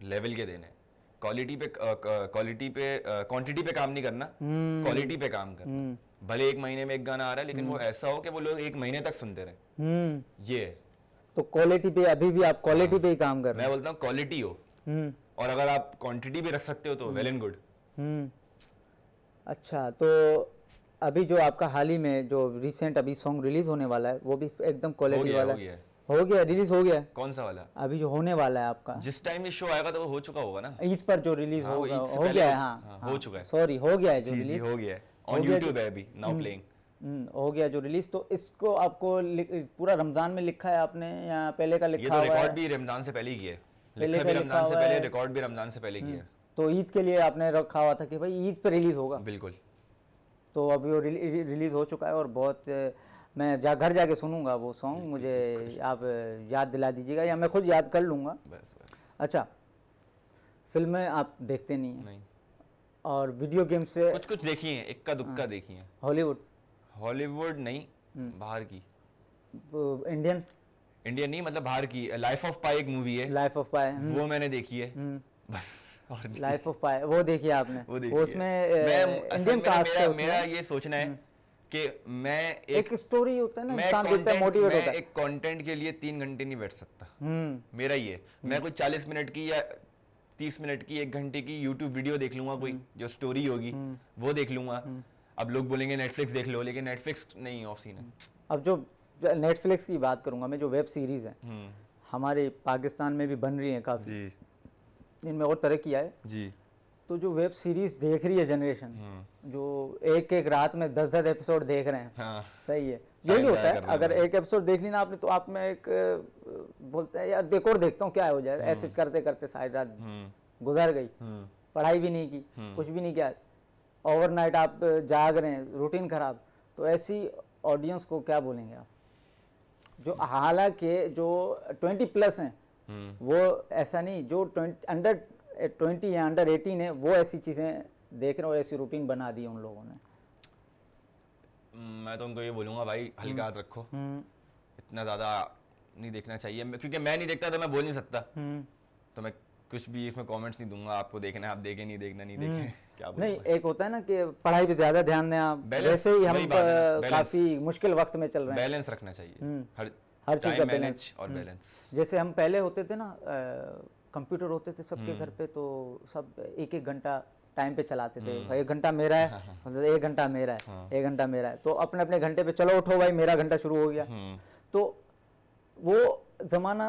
लेवल हम्म। के देने क्वालिटी पे क्वालिटी पे क्वांटिटी पे काम नहीं करना क्वालिटी हम्म। पे काम करना भले एक महीने में एक गाना आ रहा है लेकिन वो ऐसा हो कि वो लोग एक महीने तक सुनते रहे ये तो क्वालिटी पे अभी भी आप क्वालिटी हाँ। पे ही काम कर रहे मैं बोलता हूँ क्वालिटी हो और अगर आप क्वांटिटी भी रख सकते हो तो वेल एंड गुड अच्छा तो अभी जो आपका हाल ही में जो रिसेंट अभी सॉन्ग रिलीज होने वाला है वो भी एकदम क्वालिटी वाला है हो गया रिलीज हो गया कौन सा वाला अभी जो होने वाला है आपका जिस टाइम ये शो आएगा तो वो हो चुका होगा ना ईद पर जो रिलीज हाँ, हो होगा हाँ, हाँ, हो गया है हो चुका है सॉरी हो गया है जो रिलीज हो गया ऑन यूट्यूब है अभी नाउ प्लेइंग हम्म, हम्म, हो गया जो रिलीज तो इसको आपको पूरा रमजान में लिखा है आपने या पहले का लिखा ये तो रिकॉर्ड भी रमजान से पहले ही किया लिखा भी रमजान से पहले रिकॉर्ड भी रमजान से पहले किया हम्म, तो ईद के लिए आपने रखा हुआ था कि भाई ईद पर रिलीज होगा बिल्कुल तो अभी वो रिलीज हो चुका है और बहुत मैं जा घर जाके सुनूंगा वो सॉन्ग मुझे आप याद दिला दीजिएगा या मैं खुद याद कर लूँगा अच्छा फिल्में आप देखते नहीं हैं नहीं और वीडियो गेम से कुछ कुछ देखी हैं इक्का दुक्का हाँ। देखी हैं हॉलीवुड हॉलीवुड नहीं हम्म। बाहर की इंडियन इंडियन नहीं मतलब बाहर की लाइफ ऑफ पाई एक मूवी है लाइफ ऑफ पाई वो मैंने देखी है हम्म। बस लाइफ ऑफ पाई वो देखी आपने वो देखी उसमें इंडियन कास्ट मेरा, मेरा ये सोचना है हम्म। कि मैं एक, एक स्टोरी होता है ना मैं content, मैं होता है। एक कंटेंट के लिए तीन घंटे नहीं बैठ सकता हम्म। मेरा ये हम्म। मैं कोई चालीस मिनट की या तीस मिनट की एक घंटे की यूट्यूब वीडियो देख लूंगा कोई हम्म। जो स्टोरी होगी वो देख लूंगा अब लोग बोलेंगे नेटफ्लिक्स देख लो लेकिन नेटफ्लिक्स नहीं ऑफ सीन है अब जो नेटफ्लिक्स की बात करूंगा मैं जो वेब सीरीज है हमारे पाकिस्तान में भी बन रही है काफी इनमें और तरक्की आए जी तो जो वेब सीरीज देख रही है जनरेशन हम्म। जो एक एक रात में दस दस एपिसोड देख रहे हैं हाँ। सही है यही होता है अगर एक एपिसोड देख ली ना आपने तो आप में एक बोलते हैं यार देखो और देखता हूँ क्या हो जाए हम्म। ऐसे करते करते सारी रात हम्म। गुजर गई पढ़ाई भी नहीं की कुछ भी नहीं किया ओवरनाइट आप जाग रहे हैं रूटीन खराब तो ऐसी ऑडियंस को क्या बोलेंगे आप जो हालांकि जो ट्वेंटी प्लस हैं वो ऐसा नहीं जो ट्वेंटी अंडर ट्वेंटी या अंडर एटीन है वो ऐसी चीज़ें देख रहे हैं और ऐसी रूटीन बना दी उन लोगों ने हम्म, मैं तो उनको ये बोलूँगा भाई हल्का हम्म। हाथ रखो हम्म। इतना ज़्यादा नहीं देखना चाहिए क्योंकि मैं नहीं देखता तो मैं बोल नहीं सकता तो मैं कुछ भी इसमें कमेंट्स नहीं दूंगा आपको देखना है आप देखे नहीं देखना नहीं देखे क्या बोलूं? नहीं एक होता है ना कि पढ़ाई पे ज्यादा ध्यान दें आप वैसे ही हम काफी मुश्किल वक्त में चल रहे हैं बैलेंस रखना चाहिए हर हर चीज का बैलेंस और बैलेंस जैसे हम पहले होते थे ना कंप्यूटर होते थे सबके हम्म। घर पे तो सब एक एक घंटा टाइम पे चलाते थे हम्म। भाई एक घंटा मेरा है हाँ, हाँ, हाँ। मतलब एक घंटा मेरा है एक घंटा मेरा है तो अपने अपने घंटे पे चलो उठो भाई मेरा घंटा शुरू हो गया हम्म। तो वो ज़माना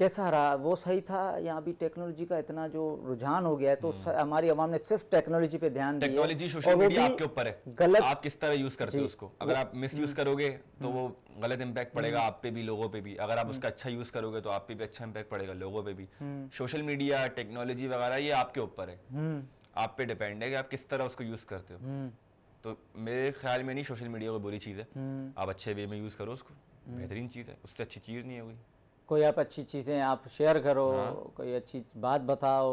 कैसा रहा वो सही था या अभी टेक्नोलॉजी का इतना जो रुझान हो गया है तो हम्म। हमारी अवाम ने सिर्फ टेक्नोलॉजी पे ध्यान टेक्नोलॉजी सोशल मीडिया आपके ऊपर है गलत आप किस तरह यूज करते हो उसको अगर आप मिस हम्म। यूज करोगे तो वो हम्म। गलत इम्पैक्ट पड़ेगा आप पे भी लोगों पे भी अगर आप उसका अच्छा यूज करोगे तो आप पे भी अच्छा इम्पैक्ट पड़ेगा लोगों पे भी सोशल मीडिया टेक्नोलॉजी वगैरह ये आपके ऊपर है आप पे डिपेंड है कि आप किस तरह उसको यूज करते हो तो मेरे ख्याल में नहीं सोशल मीडिया कोई बुरी चीज़ है आप अच्छे वे में यूज करो उसको बेहतरीन चीज़ है उससे अच्छी चीज़ नहीं होगी कोई आप अच्छी चीज़ें आप शेयर करो हाँ। कोई अच्छी बात बताओ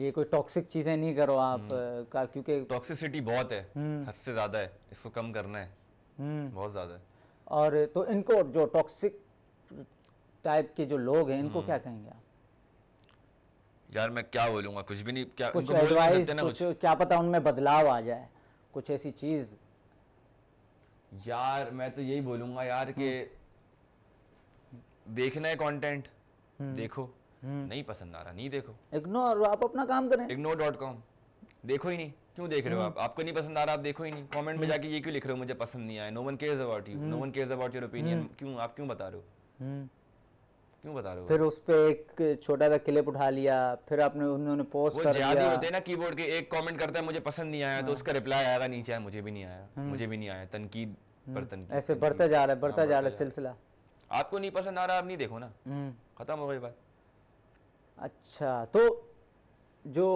ये कोई टॉक्सिक चीज़ें नहीं करो आप हम्म। का क्योंकि टॉक्सिसिटी बहुत है हम्म। हद से ज़्यादा है इसको कम करना है हम्म। बहुत ज़्यादा है और तो इनको जो टॉक्सिक टाइप के जो लोग हैं इनको क्या कहेंगे आप यार मैं क्या बोलूँगा कुछ भी नहीं क्या कुछ एडवाइस कुछ, कुछ क्या पता उनमें बदलाव आ जाए कुछ ऐसी चीज़ यार मैं तो यही बोलूँगा यार कि देखना है कंटेंट हम्म। देखो हम्म। नहीं पसंद आ रहा नहीं देखो इग्नोर आप अपना काम करें इग्नोर डॉट कॉम देखो ही नहीं क्यों देख रहे हो हम्म। आप आपको नहीं पसंद आ रहा आप देखो ही नहीं कमेंट में जाके ये क्यों लिख रहे हो मुझे पसंद नहीं आया no one cares about you no one cares about your opinion क्यों आप क्यों बता रहे हो क्यों बता रहे हो फिर उस पर एक छोटा सा क्लिप उठा लिया फिर आपने उन्होंने पोस्ट कर दिया होते हैं ना कीबोर्ड के एक कमेंट करता है मुझे पसंद नहीं आया तो हाँ। उसका रिप्लाई आएगा नीचे मुझे भी नहीं आया मुझे भी नहीं आया तनकीद पर तनकीद ऐसे बढ़ता जा रहा है बढ़ता हाँ, जा रहा है सिलसिला आपको नहीं पसंद आ रहा आप नहीं देखो ना हम्म। खत्म हो गई बात अच्छा तो जो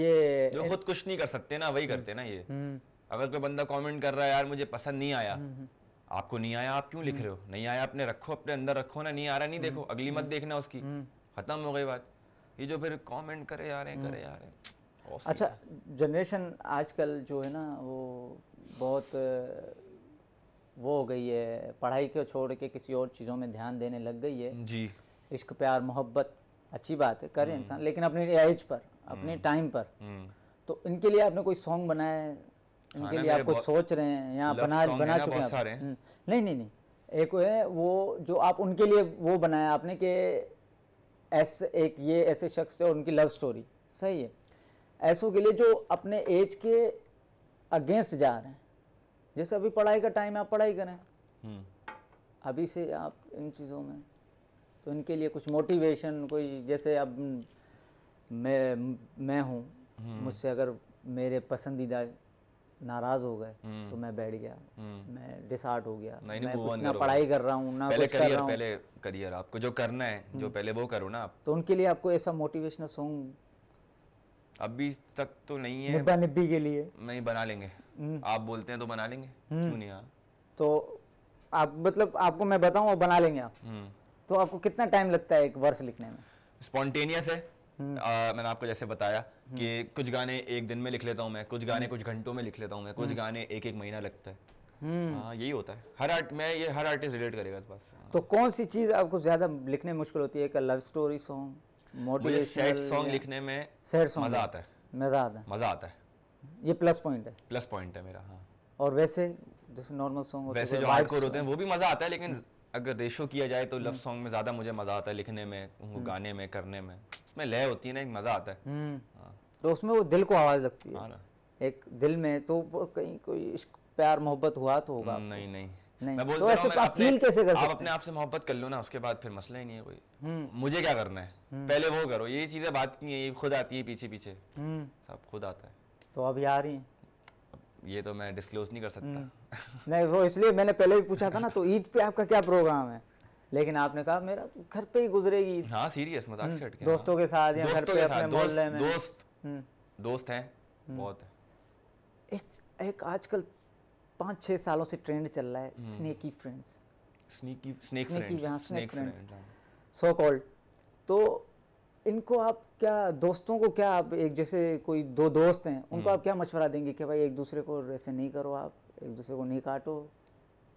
ये जो खुद कुछ नहीं कर सकते ना वही हम्म। करते ना ये हम्म। अगर कोई बंदा कमेंट कर रहा है यार मुझे पसंद नहीं आया आपको नहीं आया आप क्यों लिख रहे हो नहीं आया अपने रखो अपने अंदर रखो ना नहीं आ रहा नहीं देखो अगली मत देखना उसकी खत्म हो गई बात ये जो फिर कमेंट करे आ रहे करे आ रहे अच्छा जनरेशन आजकल जो है ना वो बहुत वो हो गई है पढ़ाई को छोड़ के किसी और चीज़ों में ध्यान देने लग गई है जी इश्क प्यार मोहब्बत अच्छी बात है करें हम्म। इंसान लेकिन अपने एज पर अपने हम्म। टाइम पर हम्म। तो इनके लिए आपने कोई सॉन्ग बनाया है इनके लिए आप कुछ सोच रहे हैं यहाँ बना बना चुके हैं नहीं नहीं नहीं एक है वो जो आप उनके लिए वो बनाया आपने कि ऐसे एक ये ऐसे शख्स है और उनकी लव स्टोरी सही है ऐसों के लिए जो अपने एज के अगेंस्ट जा रहे हैं जैसे अभी पढ़ाई का टाइम है आप पढ़ाई करें हम्म। अभी से आप इन चीज़ों में तो इनके लिए कुछ मोटिवेशन कोई जैसे अब मैं मैं हूँ हम्म। मुझसे अगर मेरे पसंदीदा नाराज हो गए हम्म। तो मैं बैठ गया मैं डिसआर्ट हो गया नहीं, नहीं, मैं ना पढ़ाई कर रहा हूँ ना पहले कुछ करियर, कर पहले करियर आपको जो करना है जो पहले वो करो ना आप तो उनके लिए आपको ऐसा मोटिवेशनल सॉन्ग अभी तक तो नहीं है निब्बा निब्बी के लिए नहीं बना लेंगे हम्म। आप बोलते हैं तो बना लेंगे हम्म। क्यों नहीं यार तो आप मतलब आपको मैं बताऊं और बना लेंगे आप हम्म। तो आपको कितना टाइम लगता है एक वर्ष लिखने में स्पॉन्टेनियस है आ, मैंने आपको जैसे बताया कि कुछ गाने एक दिन में लिख लेता हूँ मैं कुछ गाने कुछ घंटों में लिख लेता हूँ मैं कुछ गाने एक एक महीना लगता है हाँ यही होता है हर आर्ट में ये हर आर्टिस्ट रिलेट करेगा इस बात से तो कौन सी चीज़ आपको ज़्यादा लिखने में मुश्किल होती है एक love story song motivational song लिखने में सैड सॉन्ग मज़ा आता है मज़ा आता है मज़ा आता है ये प्लस पॉइंट है प्लस पॉइंट है मेरा हाँ और वैसे जैसे नॉर्मल सॉन्ग वैसे जो हार्ड कोर होते हैं वो भी मजा आता है हम्म। लेकिन अगर रेशो किया जाए तो लव सॉन्ग हम्म। में ज्यादा मुझे मजा आता है लिखने में उनको हम्म। गाने में करने में उसमें लय होती है ना एक मजा आता है हाँ। तो उसमें वो दिल को आवाज लगती है हाँ एक दिल में तो कहीं कोई इश्क प्यार मोहब्बत हुआ तो होगा नहीं नहीं नहीं मैं तो, तो ऐसे आप फील कैसे कर आप अपने आप से मोहब्बत कर लो ना उसके बाद फिर मसला ही नहीं है कोई मुझे क्या करना है पहले वो करो ये चीजें बात की है ये खुद आती है पीछे पीछे सब खुद आता है तो अभी आ रही हैं ये तो मैं डिस्क्लोज नहीं कर सकता हम्म। नहीं वो इसलिए मैंने पहले भी पूछा था ना तो ईद पे आपका क्या प्रोग्राम है लेकिन आपने कहा मेरा तो घर पे ही गुजरेगी हाँ सीरियस मजाक हम्म, से हटके दोस्तों के साथ या घर पे अपने मोहल्ले में दोस्त हम्म। दोस्त हैं बहुत है एक आजकल पांच छह सालों से ट्रेंड चल रहा है sneaky friends sneaky snake friends snake friends so called तो इनको आप क्या दोस्तों को क्या आप एक जैसे कोई दो दोस्त हैं उनको हम्म। आप क्या मशवरा देंगे कि भाई एक दूसरे को ऐसे नहीं करो आप एक दूसरे को नहीं काटो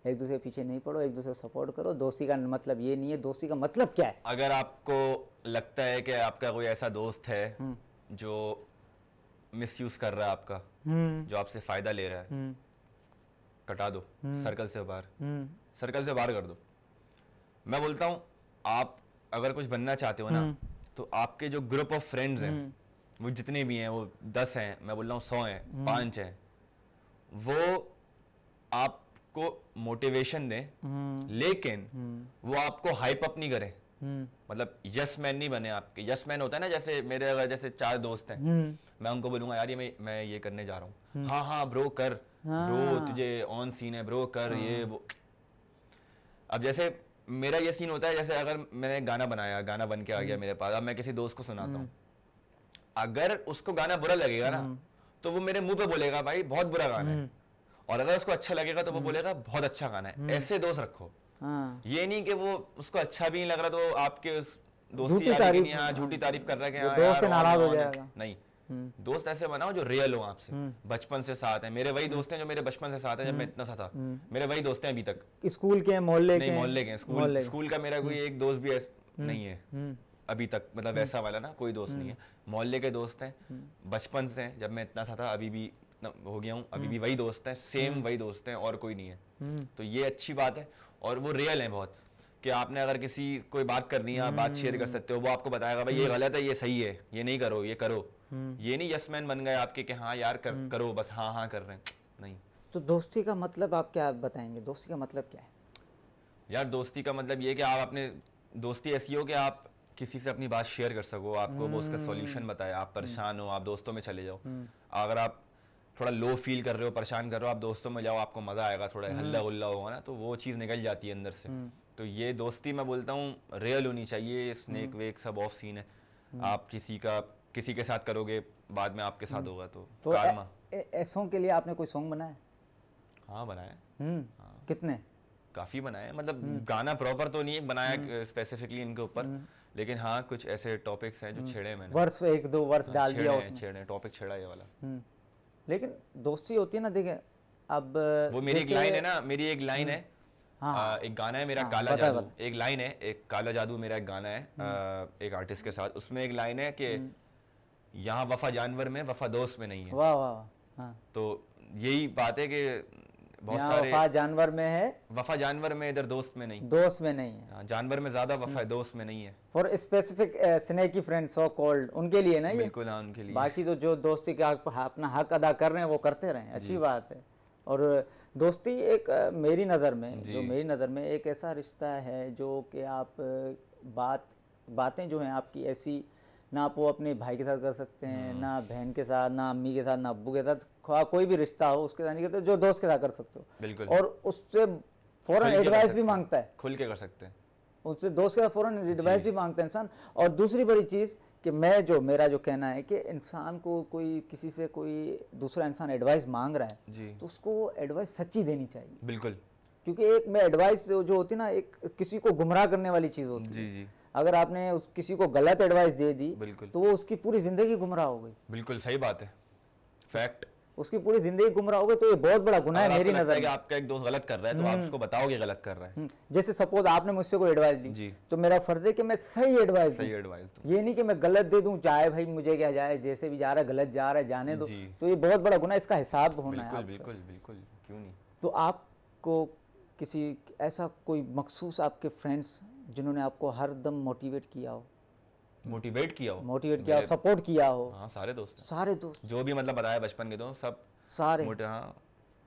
एक दूसरे पीछे नहीं पड़ो एक दूसरे को सपोर्ट करो दोस्ती का मतलब ये नहीं है दोस्ती का मतलब क्या है अगर आपको लगता है कि आपका कोई ऐसा दोस्त है हम्म। जो यूज कर रहा है आपका हम्म। जो आपसे फायदा ले रहा है कटा दो सर्कल से बाहर सर्कल से बाहर कर दो मैं बोलता हूँ आप अगर कुछ बनना चाहते हो ना तो आपके जो ग्रुप ऑफ फ्रेंड्स हैं हम्म। वो जितने भी हैं वो दस हैं मैं बोल रहा हूँ सौ हैं हम्म। पाँच हैं वो आपको मोटिवेशन दें हम्म। लेकिन वो आपको हाइप अप नहीं करें मतलब यस मैन नहीं बने आपके यस मैन होता है ना जैसे मेरे अगर जैसे चार दोस्त हैं मैं उनको बोलूंगा यार ये मैं मैं ये करने जा रहा हूँ हाँ हाँ ब्रो कर हाँ। ब्रो तुझे ऑन सीन है ब्रो कर हाँ। ये वो अब जैसे मेरा ये सीन होता है जैसे अगर मैंने गाना बनाया गाना बन के आ गया हम्म। मेरे पास अब मैं किसी दोस्त को सुनाता हूँ हम्म। अगर उसको गाना बुरा लगेगा ना हम्म। तो वो मेरे मुंह पे बोलेगा भाई बहुत बुरा गाना है और अगर उसको अच्छा लगेगा तो वो बोलेगा बहुत अच्छा गाना है ऐसे दोस्त रखो हाँ। ये नहीं कि वो उसको अच्छा भी नहीं लग रहा तो आपके दोस्ती हाँ, झूठी तारीफ कर रहा है हाँ, नहीं हम्म। दोस्त ऐसे बनाओ जो रियल हो आपसे हम्म। बचपन से साथ है मेरे वही दोस्त हैं जो मेरे बचपन से साथ हैं जब हम्म। मैं इतना सा था मेरे वही दोस्त हैं अभी तक स्कूल के मोहल्ले के मोहल्ले के स्कूल स्कूल का मेरा कोई एक दोस्त भी नहीं है अभी तक मतलब वैसा वाला ना कोई दोस्त नहीं है मोहल्ले के दोस्त हैं बचपन से जब मैं इतना सा था अभी भी हो गया हूँ अभी भी वही दोस्त हैं सेम वही दोस्त हैं और कोई नहीं है तो ये अच्छी बात है और वो रियल है बहुत कि आपने अगर किसी कोई बात करनी है आप बात शेयर कर सकते हो वो आपको बताएगा भाई ये गलत है ये सही है ये नहीं करो ये करो हम्म। ये नहीं यस मैन बन गए आपके कि हाँ यार कर, हम्म। करो बस हाँ हाँ कर रहे हैं नहीं तो दोस्ती का मतलब आप क्या बताएंगे दोस्ती का मतलब क्या है यार दोस्ती का मतलब ये कि आप अपने दोस्ती ऐसी हो कि आप किसी से अपनी बात शेयर कर सको आपको वो उसका सोल्यूशन हम्म। बताए आप परेशान हो आप दोस्तों में चले जाओ अगर आप थोड़ा लो फील कर रहे हो परेशान कर रहे हो आप दोस्तों में जाओ आपको मज़ा आएगा थोड़ा हल्ला गुल्ला होगा ना तो वो चीज़ निकल जाती है अंदर से तो ये दोस्ती मैं बोलता हूँ रियल होनी चाहिए स्नेक वेक सब ऑफ सीन है आप किसी का किसी के साथ करोगे बाद में आपके साथ हम्म। होगा तो, कारमा तो ऐसों के लिए आपने कोई सॉन्ग बनाया हाँ बनाया हम्म। हाँ। कितने काफ़ी बनाए मतलब हम्म। गाना प्रॉपर तो नहीं बनाया स्पेसिफिकली इनके ऊपर लेकिन हाँ कुछ ऐसे टॉपिक्स हैं जो छेड़े मैंने वर्ष एक दो वर्ष हाँ, डाल दिया छेड़े टॉपिक छेड़ा ये वाला लेकिन दोस्ती होती है ना देखे अब वो मेरी एक लाइन है ना मेरी एक लाइन है हाँ, आ, हाँ। एक गाना है मेरा हाँ, काला जादू एक लाइन है एक काला जादू मेरा एक गाना है आ, एक आर्टिस्ट के साथ उसमें एक लाइन है कि यहाँ वफा जानवर में वफा दोस्त में नहीं है वाह वाह हाँ। तो यही बात है कि बहुत सारे वफा जानवर में है वफा जानवर में इधर दोस्त में नहीं दोस्त में नहीं है हाँ, जानवर में ज्यादा वफा है हम्म। दोस्त में नहीं है for specific sneaky friend so called उनके लिए ना बिल्कुल हाँ उनके लिए बाकी तो जो दोस्ती का अपना हक अदा कर रहे हैं वो करते रहे अच्छी बात है और दोस्ती एक मेरी नज़र में जो मेरी नज़र में एक ऐसा रिश्ता है जो कि आप बात बातें जो हैं आपकी ऐसी ना आप वो अपने भाई के साथ कर सकते हैं हाँ। ना बहन के साथ ना अम्मी के साथ ना अबू के साथ कोई भी रिश्ता हो उसके साथ नहीं करते जो दोस्त के साथ कर सकते हो बिल्कुल और उससे फौरन एडवाइस भी मांगता है खुल के कर सकते हैं उससे दोस्त के साथ फौरन एडवाइस भी मांगता है इंसान और दूसरी बड़ी चीज़ कि मैं जो मेरा जो कहना है कि इंसान को कोई किसी से कोई दूसरा इंसान एडवाइस मांग रहा है जी। तो उसको एडवाइस सच्ची देनी चाहिए बिल्कुल क्योंकि एक में एडवाइस जो होती है ना एक किसी को गुमराह करने वाली चीज़ होती है जी अगर आपने उस किसी को गलत एडवाइस दे दी बिल्कुल तो वो उसकी पूरी जिंदगी गुमराह हो गई बिल्कुल सही बात है फैक्ट उसकी पूरी जिंदगी गुमराह हो गई तो ये बहुत बड़ा गुना है मेरी नजर में आपका एक दोस्त गलत कर रहा है तो हम्म। आप उसको बताओगे गलत कर रहा है हम्म। जैसे सपोज आपने मुझसे कोई एडवाइस दी तो मेरा फर्ज है कि मैं सही एडवाइस सही एडवाइस ये नहीं कि मैं गलत दे दूं चाहे भाई मुझे क्या जाए जैसे भी जा रहा है गलत जा रहा है जाने दो तो ये बहुत बड़ा गुनाह इसका हिसाब होना है बिल्कुल बिल्कुल क्यों नहीं तो आपको किसी ऐसा कोई मखसूस आपके फ्रेंड्स जिन्होंने आपको हर दम मोटिवेट किया हो मोटिवेट किया हो मोटिवेट किया हो सपोर्ट किया हो हाँ सारे दोस्त सारे दोस्त जो भी मतलब बताया बचपन के दोस्त तो सब सारे हाँ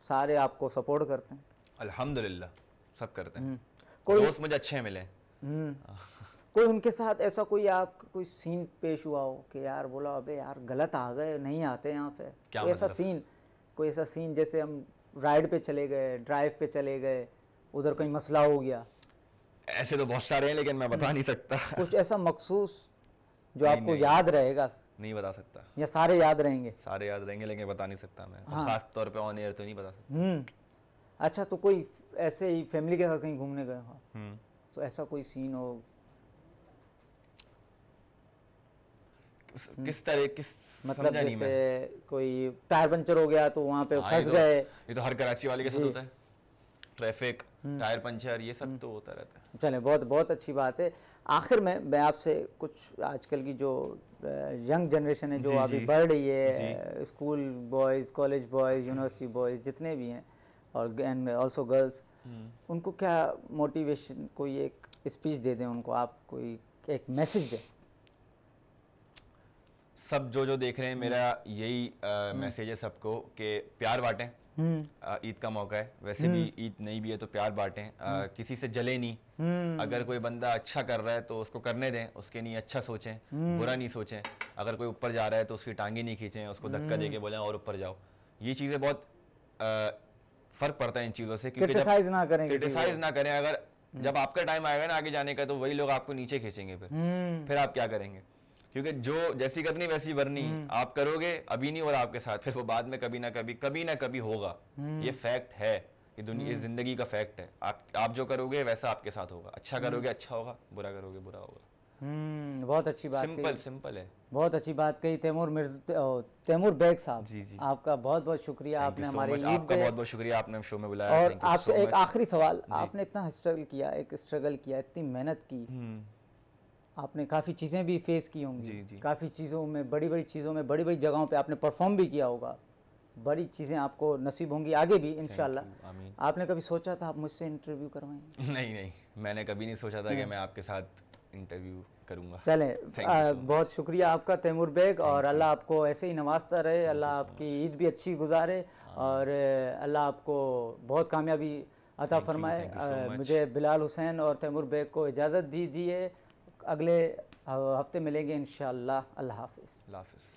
सारे आपको सपोर्ट करते हैं अल्हम्दुलिल्लाह सब करते हैं हम्म। कोई दोस्त मुझे अच्छे मिले हम्म। हाँ। कोई उनके साथ ऐसा कोई आप कोई सीन पेश हुआ हो कि यार बोला अबे यार गलत आ गए नहीं आते यहाँ पे क्या कोई ऐसा सीन मतलब? कोई ऐसा सीन जैसे हम राइड पे चले गए ड्राइव पे चले गए उधर कोई मसला हो गया ऐसे तो बहुत सारे हैं लेकिन मैं बता नहीं सकता कुछ ऐसा मखसूस जो नहीं, आपको नहीं, याद रहेगा नहीं बता सकता या सारे याद रहेंगे सारे याद रहेंगे लेकिन बता नहीं सकता मैं हाँ। खास तौर पे ऑन एयर तो नहीं बता सकता हम्म। अच्छा तो कोई ऐसे ही फैमिली के साथ कहीं घूमने गए हो हम्म। तो ऐसा कोई सीन हो किस तरह किस मतलब जैसे कोई टायर पंचर हो गया तो वहाँ पे हाँ, फंस तो- गए ये तो हर कराची वाले के साथ होता है ट्रैफिक हम्म। टायर पंचर ये सब हम्म। तो होता रहता है चलें बहुत बहुत अच्छी बात है आखिर में मैं आपसे कुछ आजकल की जो यंग जनरेशन है जो अभी बढ़ रही है स्कूल बॉयज़ कॉलेज बॉयज़ हम्म। यूनिवर्सिटी बॉयज़ जितने भी हैं और एंड ऑल्सो गर्ल्स उनको क्या मोटिवेशन कोई एक स्पीच दे दें उनको आप कोई एक मैसेज दें सब जो जो देख रहे हैं मेरा यही मैसेज है सबको कि प्यार बांटें हम्म। ईद का मौका है वैसे भी हम्म। ईद नहीं भी है तो प्यार बांटे हम्म। किसी से जले नहीं अगर कोई बंदा अच्छा कर रहा है तो उसको करने दें उसके नहीं अच्छा सोचें बुरा नहीं सोचें अगर कोई ऊपर जा रहा है तो उसकी टांगी नहीं खींचे उसको धक्का दे के बोले और ऊपर जाओ ये चीज़ें बहुत फर्क पड़ता है इन चीज़ों से क्योंकि क्रिटिसाइज ना करें अगर जब आपका टाइम आएगा ना आगे जाने का तो वही लोग आपको नीचे खींचेंगे फिर फिर आप क्या करेंगे क्योंकि जो जैसी करनी वैसी वरनी हम्म। आप करोगे अभी नहीं और आपके साथ फिर वो बाद में कभी ना कभी कभी ना कभी होगा हम्म। ये फैक्ट है ये दुनिया हम्म। जिंदगी का फैक्ट है आप आप जो करोगे वैसा आपके साथ होगा अच्छा करोगे अच्छा होगा बुरा करोगे बुरा होगा बहुत अच्छी बात सिंपल सिंपल है बहुत अच्छी बात कही तैमूर तैमूर बेग साहब जी जी आपका बहुत बहुत शुक्रिया आपने हमारे आपका बहुत बहुत शुक्रिया आपने शो में बुलाया और आपसे एक आखिरी सवाल आपने इतना स्ट्रगल किया एक स्ट्रगल किया इतनी मेहनत की आपने काफ़ी चीज़ें भी फेस की होंगी काफ़ी चीज़ों में बड़ी बड़ी चीज़ों में बड़ी बड़ी जगहों पे आपने परफॉर्म भी किया होगा बड़ी चीज़ें आपको नसीब होंगी आगे भी इन आपने कभी सोचा था आप मुझसे इंटरव्यू करवाएंगे नहीं नहीं मैंने कभी नहीं सोचा था कि हम्म। मैं आपके साथ इंटरव्यू करूँगा चले बहुत शुक्रिया आपका तैमूर बेग और अल्लाह आपको ऐसे ही नवाजता रहे अल्लाह आपकी ईद भी अच्छी गुजारे और अल्लाह आपको बहुत कामयाबी अता फरमाए मुझे बिलाल हुसैन और तैमूर बेग को इजाज़त दी दी है अगले हफ्ते मिलेंगे इन अल्लाह हाफिज़ हाफिज़